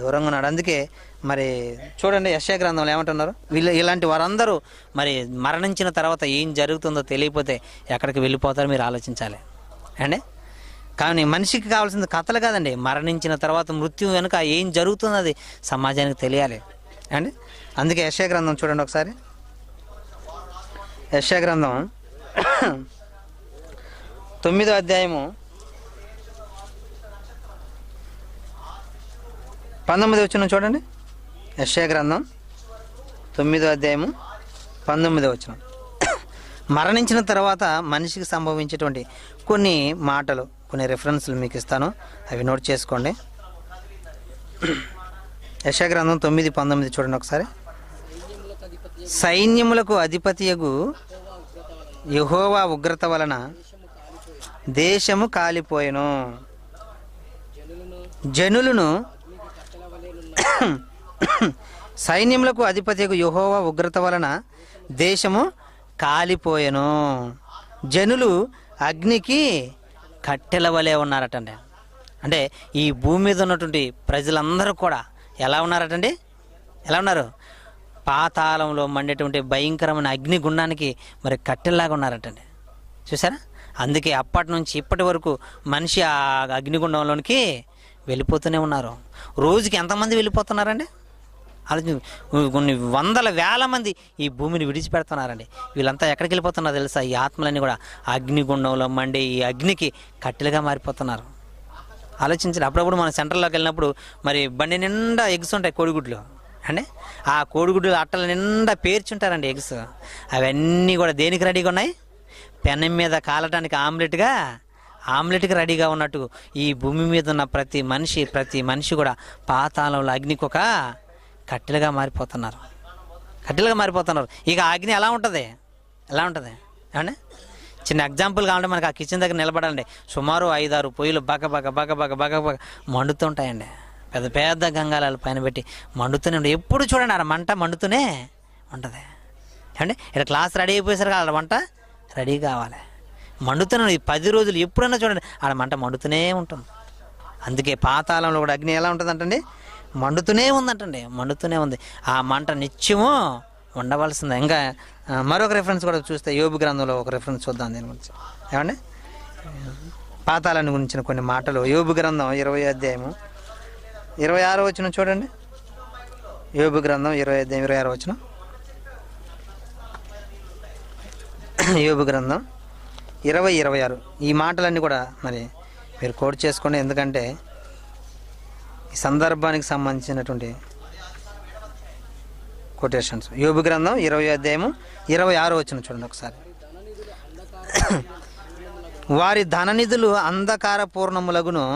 దూరంగా ఉన్నాడు అందుకే మరి చూడండి యశ గ్రంథంలో ఏమంటున్నారు వీళ్ళు ఇలాంటి వారందరూ మరి మరణించిన తర్వాత ఏం జరుగుతుందో తెలియపోతే ఎక్కడికి వెళ్ళిపోతారో మీరు ఆలోచించాలి అండి కానీ మనిషికి కావాల్సింది కథలు కాదండి మరణించిన తర్వాత మృత్యు వెనుక ఏం జరుగుతున్నది సమాజానికి తెలియాలి అండి అందుకే యశ గ్రంథం చూడండి ఒకసారి యశాగ్రంథం తొమ్మిదో అధ్యాయము పంతొమ్మిది వచ్చిన చూడండి యశాగ్రంథం తొమ్మిదో అధ్యాయము పంతొమ్మిదో వచ్చిన మరణించిన తర్వాత మనిషికి సంభవించేటువంటి కొన్ని మాటలు కొన్ని రెఫరెన్స్లు మీకు ఇస్తాను అవి నోట్ చేసుకోండి యశాగ్రంథం తొమ్మిది పంతొమ్మిది చూడండి ఒకసారి సైన్యములకు అధిపతియగు యహోవా ఉగ్రత వలన దేశము కాలిపోయెను జనులను సైన్యములకు అధిపతియగు యహోవా ఉగ్రత వలన దేశము కాలిపోయెను జనులు అగ్నికి కట్టెల వలె ఉన్నారటండి అంటే ఈ భూమి మీద ఉన్నటువంటి ప్రజలందరూ కూడా ఎలా ఉన్నారటండి ఎలా ఉన్నారు పాతాళంలో మండేటువంటి భయంకరమైన అగ్నిగుండానికి మరి కట్టెల్లాగా ఉన్నారటండి చూసారా అందుకే అప్పటి నుంచి ఇప్పటి వరకు మనిషి ఆ అగ్నిగుండంలోనికి వెళ్ళిపోతూనే ఉన్నారు రోజుకి ఎంతమంది వెళ్ళిపోతున్నారండి ఆలోచించి కొన్ని వందల వేల మంది ఈ భూమిని విడిచిపెడుతున్నారండి వీళ్ళంతా ఎక్కడికి వెళ్ళిపోతున్నారో తెలుసా ఈ ఆత్మలన్నీ కూడా అగ్నిగుండంలో మండే ఈ అగ్నికి కట్టెలుగా మారిపోతున్నారు ఆలోచించాలి అప్పుడప్పుడు మనం సెంటర్లోకి వెళ్ళినప్పుడు మరి బండి నిండా ఎగ్స్ ఉంటాయి కోడిగుడ్లు అంటే ఆ కోడిగుడ్డు అట్టలు నిండా పేర్చుంటారండి ఎగ్స్ అవన్నీ కూడా దేనికి రెడీగా ఉన్నాయి పెనం మీద కాలటానికి ఆమ్లెట్గా ఆమ్లెట్కి రెడీగా ఉన్నట్టు ఈ భూమి మీద ఉన్న ప్రతి మనిషి ప్రతి మనిషి కూడా పాతాళంలో అగ్నికి ఒక కట్టెలుగా మారిపోతున్నారు కట్టెలుగా మారిపోతున్నారు ఇక అగ్ని ఎలా ఉంటుంది ఎలా ఉంటుంది ఏమండి చిన్న ఎగ్జాంపుల్ కావాలంటే మనకు ఆ కిచెన్ దగ్గర నిలబడాలండి సుమారు ఐదారు పొయ్యిలు బగ బగ బగ బగ బగ బగ మండుతుంటాయండి పెద్ద పెద్ద గంగాలాలు పైన పెట్టి మండుతూనే ఉండే ఎప్పుడు చూడండి ఆ మంట మండుతూనే ఉంటుంది ఏమండి ఇక్కడ క్లాస్ రెడీ అయిపోయేసరికి వాళ్ళ వంట రెడీ కావాలి మండుతూనే ఈ పది రోజులు ఎప్పుడైనా చూడండి ఆడ మంట మండుతూనే ఉంటుంది అందుకే పాతాళంలో కూడా అగ్ని ఎలా ఉంటుంది అంటండి మండుతూనే ఉందంటండి మండుతూనే ఉంది ఆ మంట నిత్యము ఉండవలసింది ఇంకా మరొక రిఫరెన్స్ కూడా చూస్తే యోబు గ్రంథంలో ఒక రెఫరెన్స్ చూద్దాం దీని గురించి ఏమండి పాతాళాన్ని గురించిన కొన్ని మాటలు యోబు గ్రంథం ఇరవై అధ్యాయము ఇరవై ఆరు వచ్చిన చూడండి యోబు గ్రంథం ఇరవై ఐదు ఇరవై ఆరు వచ్చిన యోబు గ్రంథం ఇరవై ఇరవై ఆరు ఈ మాటలన్నీ కూడా మరి మీరు కోడ్ చేసుకోండి ఎందుకంటే ఈ సందర్భానికి సంబంధించినటువంటి కొటేషన్స్ యోబు గ్రంథం ఇరవై అధ్యాయము ఇరవై ఆరు వచ్చిన చూడండి ఒకసారి వారి ధననిధులు అంధకార పూర్ణములగును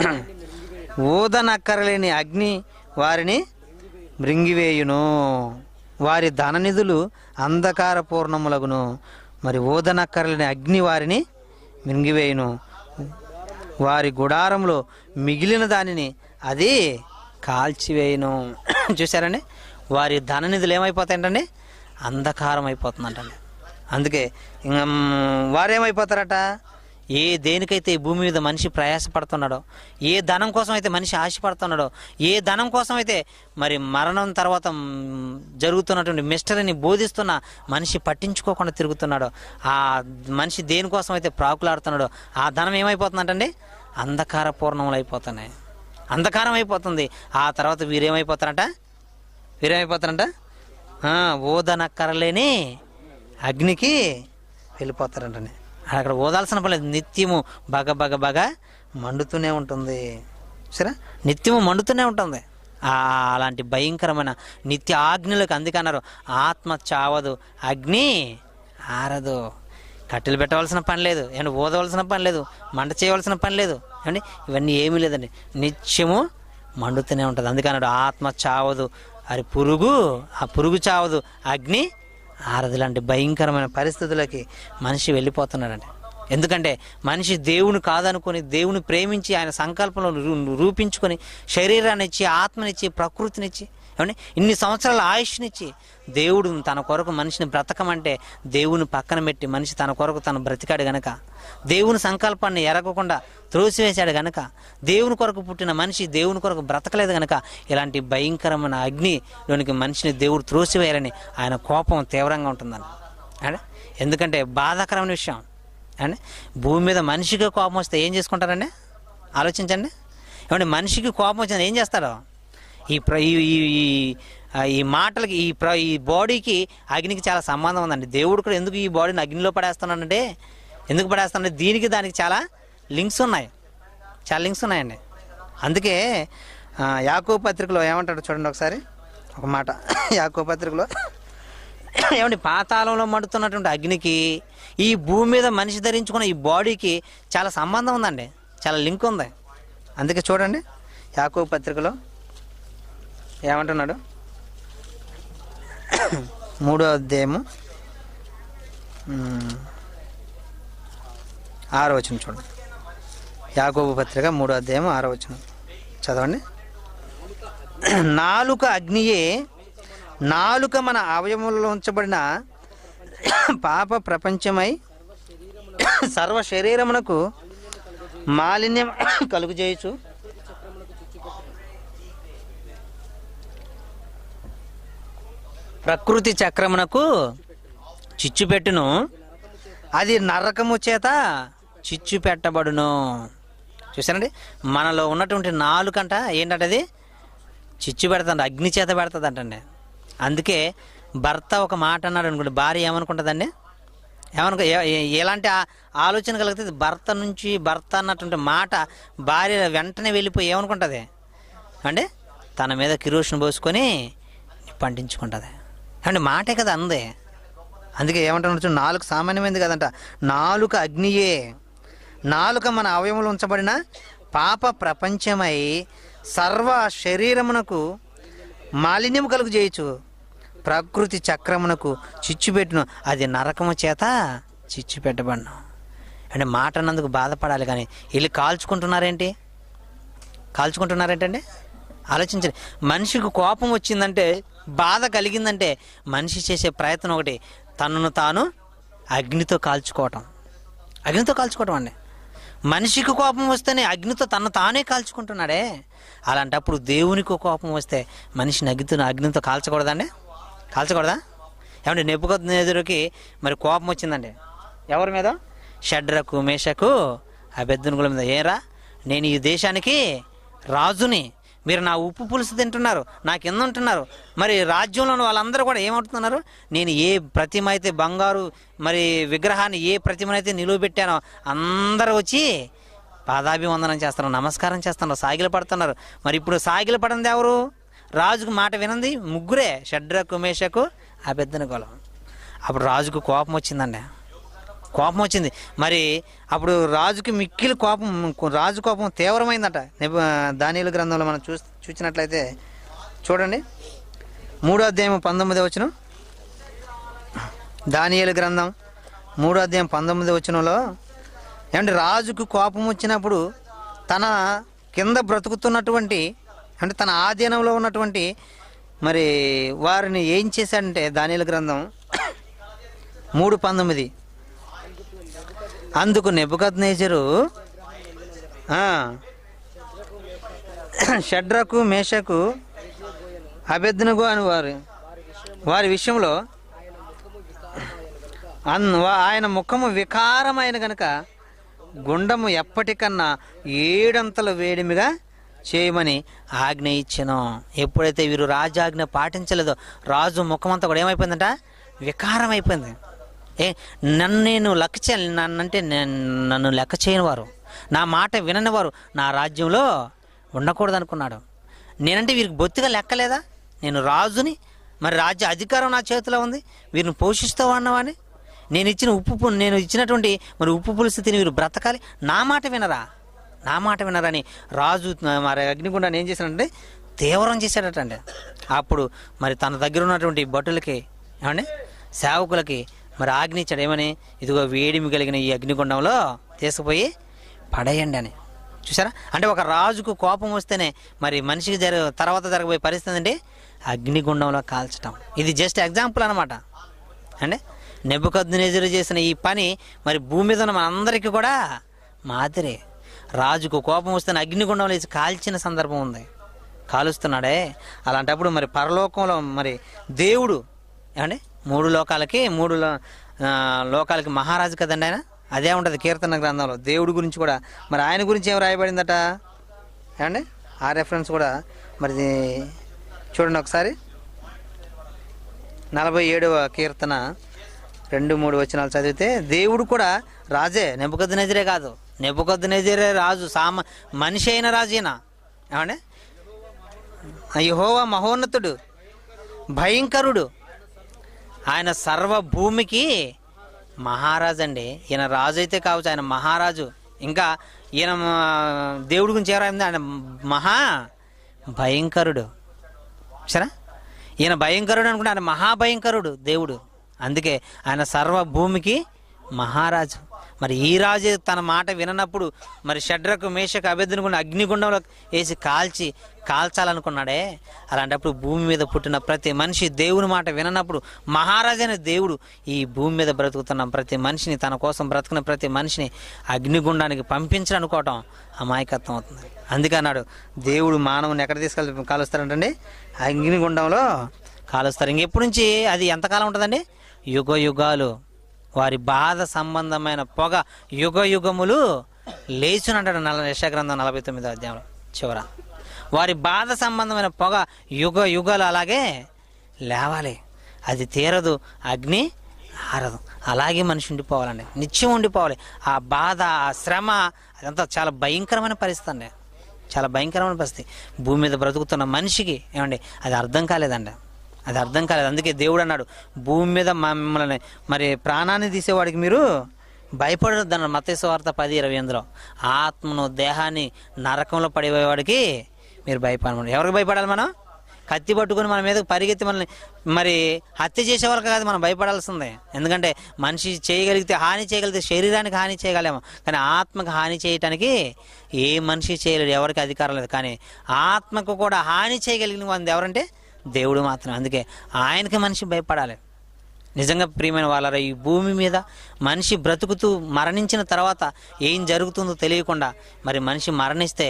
ఊదనక్కరలేని అగ్ని వారిని మృంగివేయును వారి ధననిధులు అంధకార పూర్ణములగును మరి ఊదనక్కరలేని అగ్ని వారిని మృంగివేయును వారి గుడారంలో మిగిలిన దానిని అది కాల్చివేయును చూసారండి వారి ధననిధులు ఏమైపోతాయంటండి అంధకారం అయిపోతుందంటండి అందుకే ఇంకా వారేమైపోతారట ఏ దేనికైతే ఈ భూమి మీద మనిషి ప్రయాసపడుతున్నాడో ఏ ధనం కోసం అయితే మనిషి ఆశపడుతున్నాడో ఏ ధనం కోసం అయితే మరి మరణం తర్వాత జరుగుతున్నటువంటి మిస్టరీని బోధిస్తున్న మనిషి పట్టించుకోకుండా తిరుగుతున్నాడో ఆ మనిషి దేనికోసం అయితే ప్రాకులాడుతున్నాడో ఆ ధనం ఏమైపోతుందంటండి అంధకార పూర్ణములు అయిపోతున్నాయి అంధకారం అయిపోతుంది ఆ తర్వాత వీరేమైపోతారంట వీరేమైపోతారంట ఓదనక్కరలేని అగ్నికి వెళ్ళిపోతారంటనే అక్కడ ఓదాల్సిన పని లేదు నిత్యము బగ బగ బగ మండుతూనే ఉంటుంది సరే నిత్యము మండుతూనే ఉంటుంది అలాంటి భయంకరమైన నిత్య ఆజ్ఞలకు అందుకన్నారు ఆత్మ చావదు అగ్ని ఆరదు కట్టెలు పెట్టవలసిన పని లేదు ఏమంటే ఓదవలసిన పని లేదు మంట చేయవలసిన పని లేదు ఏమండి ఇవన్నీ ఏమీ లేదండి నిత్యము మండుతూనే ఉంటుంది అందుకన్నాడు ఆత్మ చావదు అరి పురుగు ఆ పురుగు చావదు అగ్ని నారదు లాంటి భయంకరమైన పరిస్థితులకి మనిషి వెళ్ళిపోతున్నాడంట ఎందుకంటే మనిషి దేవుని కాదనుకొని దేవుని ప్రేమించి ఆయన సంకల్పంలో రూపించుకొని శరీరాన్నిచ్చి ఆత్మనిచ్చి ప్రకృతినిచ్చి ఏమండి ఇన్ని సంవత్సరాల ఆయుష్నిచ్చి దేవుడు తన కొరకు మనిషిని బ్రతకమంటే దేవుని పక్కన పెట్టి మనిషి తన కొరకు తను బ్రతికాడు గనక దేవుని సంకల్పాన్ని ఎరగకుండా త్రోసివేశాడు గనక దేవుని కొరకు పుట్టిన మనిషి దేవుని కొరకు బ్రతకలేదు గనక ఇలాంటి భయంకరమైన అగ్నిలోనికి మనిషిని దేవుడు త్రోసివేయాలని ఆయన కోపం తీవ్రంగా ఉంటుందని అంటే ఎందుకంటే బాధాకరమైన విషయం అండి భూమి మీద మనిషికి కోపం వస్తే ఏం చేసుకుంటారండి ఆలోచించండి ఏమంటే మనిషికి కోపం వచ్చింది ఏం చేస్తాడు ఈ ప్ర ఈ మాటలకి ఈ ప్ర ఈ బాడీకి అగ్నికి చాలా సంబంధం ఉందండి దేవుడు కూడా ఎందుకు ఈ బాడీని అగ్నిలో పడేస్తున్నాడంటే ఎందుకు పడేస్తున్నాడు దీనికి దానికి చాలా లింక్స్ ఉన్నాయి చాలా లింక్స్ ఉన్నాయండి అందుకే యాకో పత్రికలో ఏమంటాడు చూడండి ఒకసారి ఒక మాట యాకో పత్రికలో ఏమండి పాతాళంలో మండుతున్నటువంటి అగ్నికి ఈ భూమి మీద మనిషి ధరించుకున్న ఈ బాడీకి చాలా సంబంధం ఉందండి చాలా లింక్ ఉంది అందుకే చూడండి యాకో పత్రికలో ఏమంటున్నాడు మూడో అధ్యాయము ఆరో వచ్చిన చూడండి యాగోబు పత్రిక మూడో అధ్యాయము ఆరో వచ్చిన చదవండి నాలుక అగ్నియే నాలుక మన అవయవంలో ఉంచబడిన పాప ప్రపంచమై సర్వ శరీరమునకు మాలిన్యం కలుగు చేయచ్చు ప్రకృతి చక్రమునకు పెట్టును అది నరకము చేత చిచ్చు పెట్టబడును చూసానండి మనలో ఉన్నటువంటి నాలుకంట ఏంటంటే అది చిచ్చు పెడతాడు అగ్ని చేత పెడతదంటండి అందుకే భర్త ఒక మాట అన్నాడు అనుకోండి భార్య ఏమనుకుంటుందండి ఏమనుకో ఎలాంటి ఆలోచన కలిగితే భర్త నుంచి భర్త అన్నటువంటి మాట భార్య వెంటనే వెళ్ళిపోయి ఏమనుకుంటుంది అంటే తన మీద కిరోషన్ పోసుకొని పండించుకుంటుంది అండి మాటే కదా అందే అందుకే ఏమంటున్నారు నాలుగు సామాన్యమైంది కదంట నాలుక అగ్నియే నాలుక మన అవయములు ఉంచబడిన పాప ప్రపంచమై సర్వ శరీరమునకు మాలిన్యం కలుగు చేయొచ్చు ప్రకృతి చక్రమునకు చిచ్చుపెట్టును అది నరకము చేత చిచ్చు పెట్టబడను అంటే మాట అన్నందుకు బాధపడాలి కానీ వీళ్ళు కాల్చుకుంటున్నారేంటి కాల్చుకుంటున్నారేంటండి ఆలోచించండి మనిషికి కోపం వచ్చిందంటే బాధ కలిగిందంటే మనిషి చేసే ప్రయత్నం ఒకటి తనను తాను అగ్నితో కాల్చుకోవటం అగ్నితో కాల్చుకోవటం అండి మనిషికి కోపం వస్తేనే అగ్నితో తన తానే కాల్చుకుంటున్నాడే అలాంటప్పుడు దేవునికి కోపం వస్తే మనిషిని అగ్నితో అగ్నితో కాల్చకూడదండి కాల్చకూడదా ఏమంటే నెప్పుకొద్దు ఎదురుకి మరి కోపం వచ్చిందండి ఎవరి మీద షడ్రకు మేషకు అభ్యర్థునుగుల మీద ఏరా నేను ఈ దేశానికి రాజుని మీరు నా ఉప్పు పులుసు తింటున్నారు నా కింద ఉంటున్నారు మరి రాజ్యంలో ఉన్న వాళ్ళందరూ కూడా ఏమంటున్నారు నేను ఏ ప్రతిమ అయితే బంగారు మరి విగ్రహాన్ని ఏ ప్రతిమనైతే నిలువబెట్టానో అందరూ వచ్చి పాదాభివందనం చేస్తున్నారు నమస్కారం చేస్తున్నారు సాగిల పడుతున్నారు మరి ఇప్పుడు సాగిల పడింది ఎవరు రాజుకు మాట వినంది ముగ్గురే షడ్ర కుమేషకు పెద్దని కొలం అప్పుడు రాజుకు కోపం వచ్చిందండి కోపం వచ్చింది మరి అప్పుడు రాజుకి మిక్కిలి కోపం రాజు కోపం తీవ్రమైందట దానియుల గ్రంథంలో మనం చూ చూసినట్లయితే చూడండి మూడో అధ్యాయం పంతొమ్మిది వచ్చిన దానియలు గ్రంథం మూడో అధ్యాయం పంతొమ్మిది వచ్చినలో ఏమంటే రాజుకు కోపం వచ్చినప్పుడు తన కింద బ్రతుకుతున్నటువంటి అంటే తన ఆధీనంలో ఉన్నటువంటి మరి వారిని ఏం చేశాడంటే దానిల గ్రంథం మూడు పంతొమ్మిది అందుకు నెప్పుకత్ నేజరు షడ్రకు మేషకు అభ్యర్థనకు అని వారి వారి విషయంలో అన్ ఆయన ముఖము వికారమైన గనక గుండము ఎప్పటికన్నా ఏడంతల వేడిమిగా చేయమని ఆజ్ఞ ఇచ్చాను ఎప్పుడైతే వీరు రాజాజ్ఞ పాటించలేదో రాజు ముఖమంతా కూడా ఏమైపోయిందంట వికారం అయిపోయింది ఏ నన్ను నేను లెక్క చేయాలి నన్నంటే నన్ను లెక్క చేయని వారు నా మాట వినని వారు నా రాజ్యంలో ఉండకూడదు అనుకున్నాడు నేనంటే వీరికి బొత్తిగా లెక్కలేదా నేను రాజుని మరి రాజ్య అధికారం నా చేతిలో ఉంది వీరిని పోషిస్తూ అన్నవాని నేను ఇచ్చిన ఉప్పు నేను ఇచ్చినటువంటి మరి ఉప్పు పులుసు తిని వీరు బ్రతకాలి నా మాట వినరా నా మాట వినరని రాజు మరి అగ్నిగుండాన్ని ఏం చేశాడంటే తీవ్రం చేశాడటండి అప్పుడు మరి తన దగ్గర ఉన్నటువంటి భటులకి ఏమండి సేవకులకి మరి ఆగ్ని ఏమని ఇదిగో వేడిమి కలిగిన ఈ అగ్నిగుండంలో తీసుకుపోయి పడేయండి అని చూసారా అంటే ఒక రాజుకు కోపం వస్తేనే మరి మనిషికి జరగ తర్వాత జరగబోయే పరిస్థితి అండి అగ్నిగుండంలో కాల్చటం ఇది జస్ట్ ఎగ్జాంపుల్ అనమాట అంటే నెబ్బుకద్దునేజరు చేసిన ఈ పని మరి భూమి మీద ఉన్న మనందరికీ కూడా మాదిరే రాజుకు కోపం వస్తున్న అగ్నిగుండంలో వేసి కాల్చిన సందర్భం ఉంది కాలుస్తున్నాడే అలాంటప్పుడు మరి పరలోకంలో మరి దేవుడు ఏమండి మూడు లోకాలకి మూడు లోకాలకి మహారాజు కదండి ఆయన అదే ఉంటుంది కీర్తన గ్రంథంలో దేవుడి గురించి కూడా మరి ఆయన గురించి ఏమి రాయబడిందట ఏమండి ఆ రెఫరెన్స్ కూడా మరి చూడండి ఒకసారి నలభై ఏడవ కీర్తన రెండు మూడు వచనాలు చదివితే దేవుడు కూడా రాజే నెప్పుకొద్ది నజరే కాదు నెప్పుకొద్ది నజరే రాజు సామ మనిషి అయిన రాజేనా ఏమండి యహోవా మహోన్నతుడు భయంకరుడు ఆయన సర్వభూమికి మహారాజు అండి ఈయన రాజు అయితే కావచ్చు ఆయన మహారాజు ఇంకా ఈయన దేవుడి గురించి ఎవరైంది ఆయన మహా భయంకరుడు సరే ఈయన భయంకరుడు అనుకుంటే ఆయన మహాభయంకరుడు దేవుడు అందుకే ఆయన సర్వభూమికి మహారాజు మరి ఈ రాజు తన మాట విననప్పుడు మరి షడ్రకు మేషకు అభ్యర్థునుకున్న అగ్నిగుండంలో వేసి కాల్చి కాల్చాలనుకున్నాడే అలాంటప్పుడు భూమి మీద పుట్టిన ప్రతి మనిషి దేవుని మాట విననప్పుడు మహారాజైన దేవుడు ఈ భూమి మీద బ్రతుకుతున్న ప్రతి మనిషిని తన కోసం బ్రతుకున్న ప్రతి మనిషిని అగ్నిగుండానికి పంపించాలనుకోవటం అమాయకత్వం అవుతుంది అందుకన్నాడు దేవుడు మానవుని ఎక్కడ తీసుకెళ్ళి కాలుస్తారంటండి అగ్నిగుండంలో కాలుస్తారు ఇంకెప్పటి నుంచి అది ఎంతకాలం ఉంటుందండి యుగ యుగాలు వారి బాధ సంబంధమైన పొగ యుగ యుగములు లేచునంటాడు నల యశగ్రంథం నలభై తొమ్మిదో అధ్యాయంలో చివర వారి బాధ సంబంధమైన పొగ యుగ యుగాలు అలాగే లేవాలి అది తీరదు అగ్ని ఆరదు అలాగే మనిషి ఉండిపోవాలండి నిత్యం ఉండిపోవాలి ఆ బాధ ఆ శ్రమ అదంతా చాలా భయంకరమైన పరిస్థితి అండి చాలా భయంకరమైన పరిస్థితి భూమి మీద బ్రతుకుతున్న మనిషికి ఏమండి అది అర్థం కాలేదండి అది అర్థం కాలేదు అందుకే దేవుడు అన్నాడు భూమి మీద మమ్మల్ని మరి ప్రాణాన్ని తీసేవాడికి మీరు భయపడొద్దన్న వార్త పది ఇరవై ఎనిమిదిలో ఆత్మను దేహాన్ని నరకంలో పడిపోయేవాడికి మీరు భయపడమని ఎవరికి భయపడాలి మనం కత్తి పట్టుకుని మన మీద పరిగెత్తి మనల్ని మరి హత్య చేసే వరకు కాదు మనం భయపడాల్సిందే ఎందుకంటే మనిషి చేయగలిగితే హాని చేయగలిగితే శరీరానికి హాని చేయగలేము కానీ ఆత్మకు హాని చేయటానికి ఏ మనిషి చేయలేడు ఎవరికి అధికారం లేదు కానీ ఆత్మకు కూడా హాని చేయగలిగిన వాళ్ళు ఎవరంటే దేవుడు మాత్రం అందుకే ఆయనకి మనిషి భయపడాలి నిజంగా ప్రియమైన వాళ్ళరా ఈ భూమి మీద మనిషి బ్రతుకుతూ మరణించిన తర్వాత ఏం జరుగుతుందో తెలియకుండా మరి మనిషి మరణిస్తే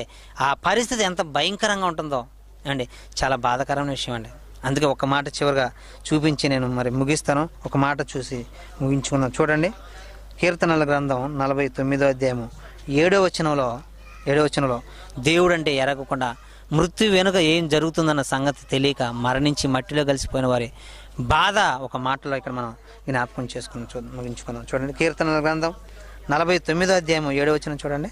ఆ పరిస్థితి ఎంత భయంకరంగా ఉంటుందో అండి చాలా బాధాకరమైన విషయం అండి అందుకే ఒక మాట చివరిగా చూపించి నేను మరి ముగిస్తాను ఒక మాట చూసి ముగించుకున్నాను చూడండి కీర్తనల గ్రంథం నలభై తొమ్మిదో అధ్యాయము ఏడో వచనంలో ఏడో వచనంలో దేవుడంటే ఎరగకుండా మృత్యు వెనుక ఏం జరుగుతుందన్న సంగతి తెలియక మరణించి మట్టిలో కలిసిపోయిన వారి బాధ ఒక మాటలో ఇక్కడ మనం జ్ఞాపకం చేసుకుని చూ ముగించుకుందాం చూడండి కీర్తనల గ్రంథం నలభై తొమ్మిదో అధ్యాయం ఏడో వచ్చిన చూడండి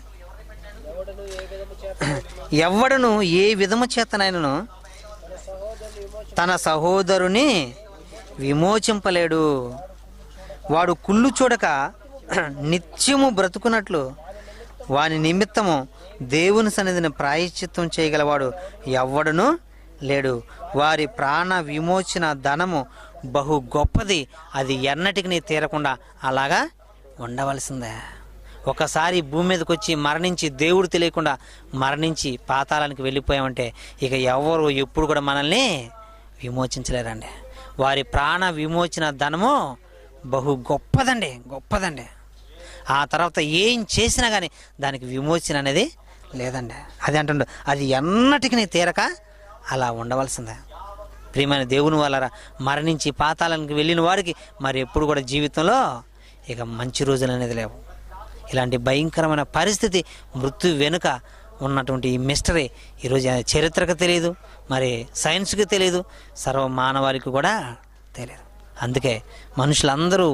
ఎవడను ఏ విధము చేతనైనను తన సహోదరుని విమోచింపలేడు వాడు కుళ్ళు చూడక నిత్యము బ్రతుకున్నట్లు వాని నిమిత్తము దేవుని సన్నిధిని ప్రాయశ్చిత్తం చేయగలవాడు ఎవ్వడనూ లేడు వారి ప్రాణ విమోచన ధనము బహు గొప్పది అది ఎన్నటికి తీరకుండా అలాగా ఉండవలసిందే ఒకసారి భూమి మీదకి వచ్చి మరణించి దేవుడు తెలియకుండా మరణించి పాతాళానికి వెళ్ళిపోయామంటే ఇక ఎవరు ఎప్పుడు కూడా మనల్ని విమోచించలేరండి వారి ప్రాణ విమోచన ధనము బహు గొప్పదండి గొప్పదండి ఆ తర్వాత ఏం చేసినా కానీ దానికి విమోచన అనేది లేదండి అది అంటుండ అది ఎన్నటికి నీ తీరక అలా ఉండవలసిందే ప్రియమైన దేవుని వాళ్ళరా మరణించి పాతాళానికి వెళ్ళిన వారికి మరి ఎప్పుడు కూడా జీవితంలో ఇక మంచి రోజులు అనేది లేవు ఇలాంటి భయంకరమైన పరిస్థితి మృత్యు వెనుక ఉన్నటువంటి ఈ మిస్టరీ ఈరోజు చరిత్రకు తెలియదు మరి సైన్స్కి తెలియదు సర్వ మానవాళికి కూడా తెలియదు అందుకే మనుషులందరూ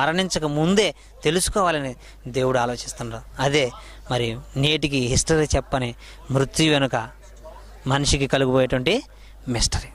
మరణించక ముందే తెలుసుకోవాలని దేవుడు ఆలోచిస్తున్నారు అదే మరి నేటికి హిస్టరీ చెప్పని మృత్యు వెనుక మనిషికి కలిగిపోయేటువంటి మిస్టరీ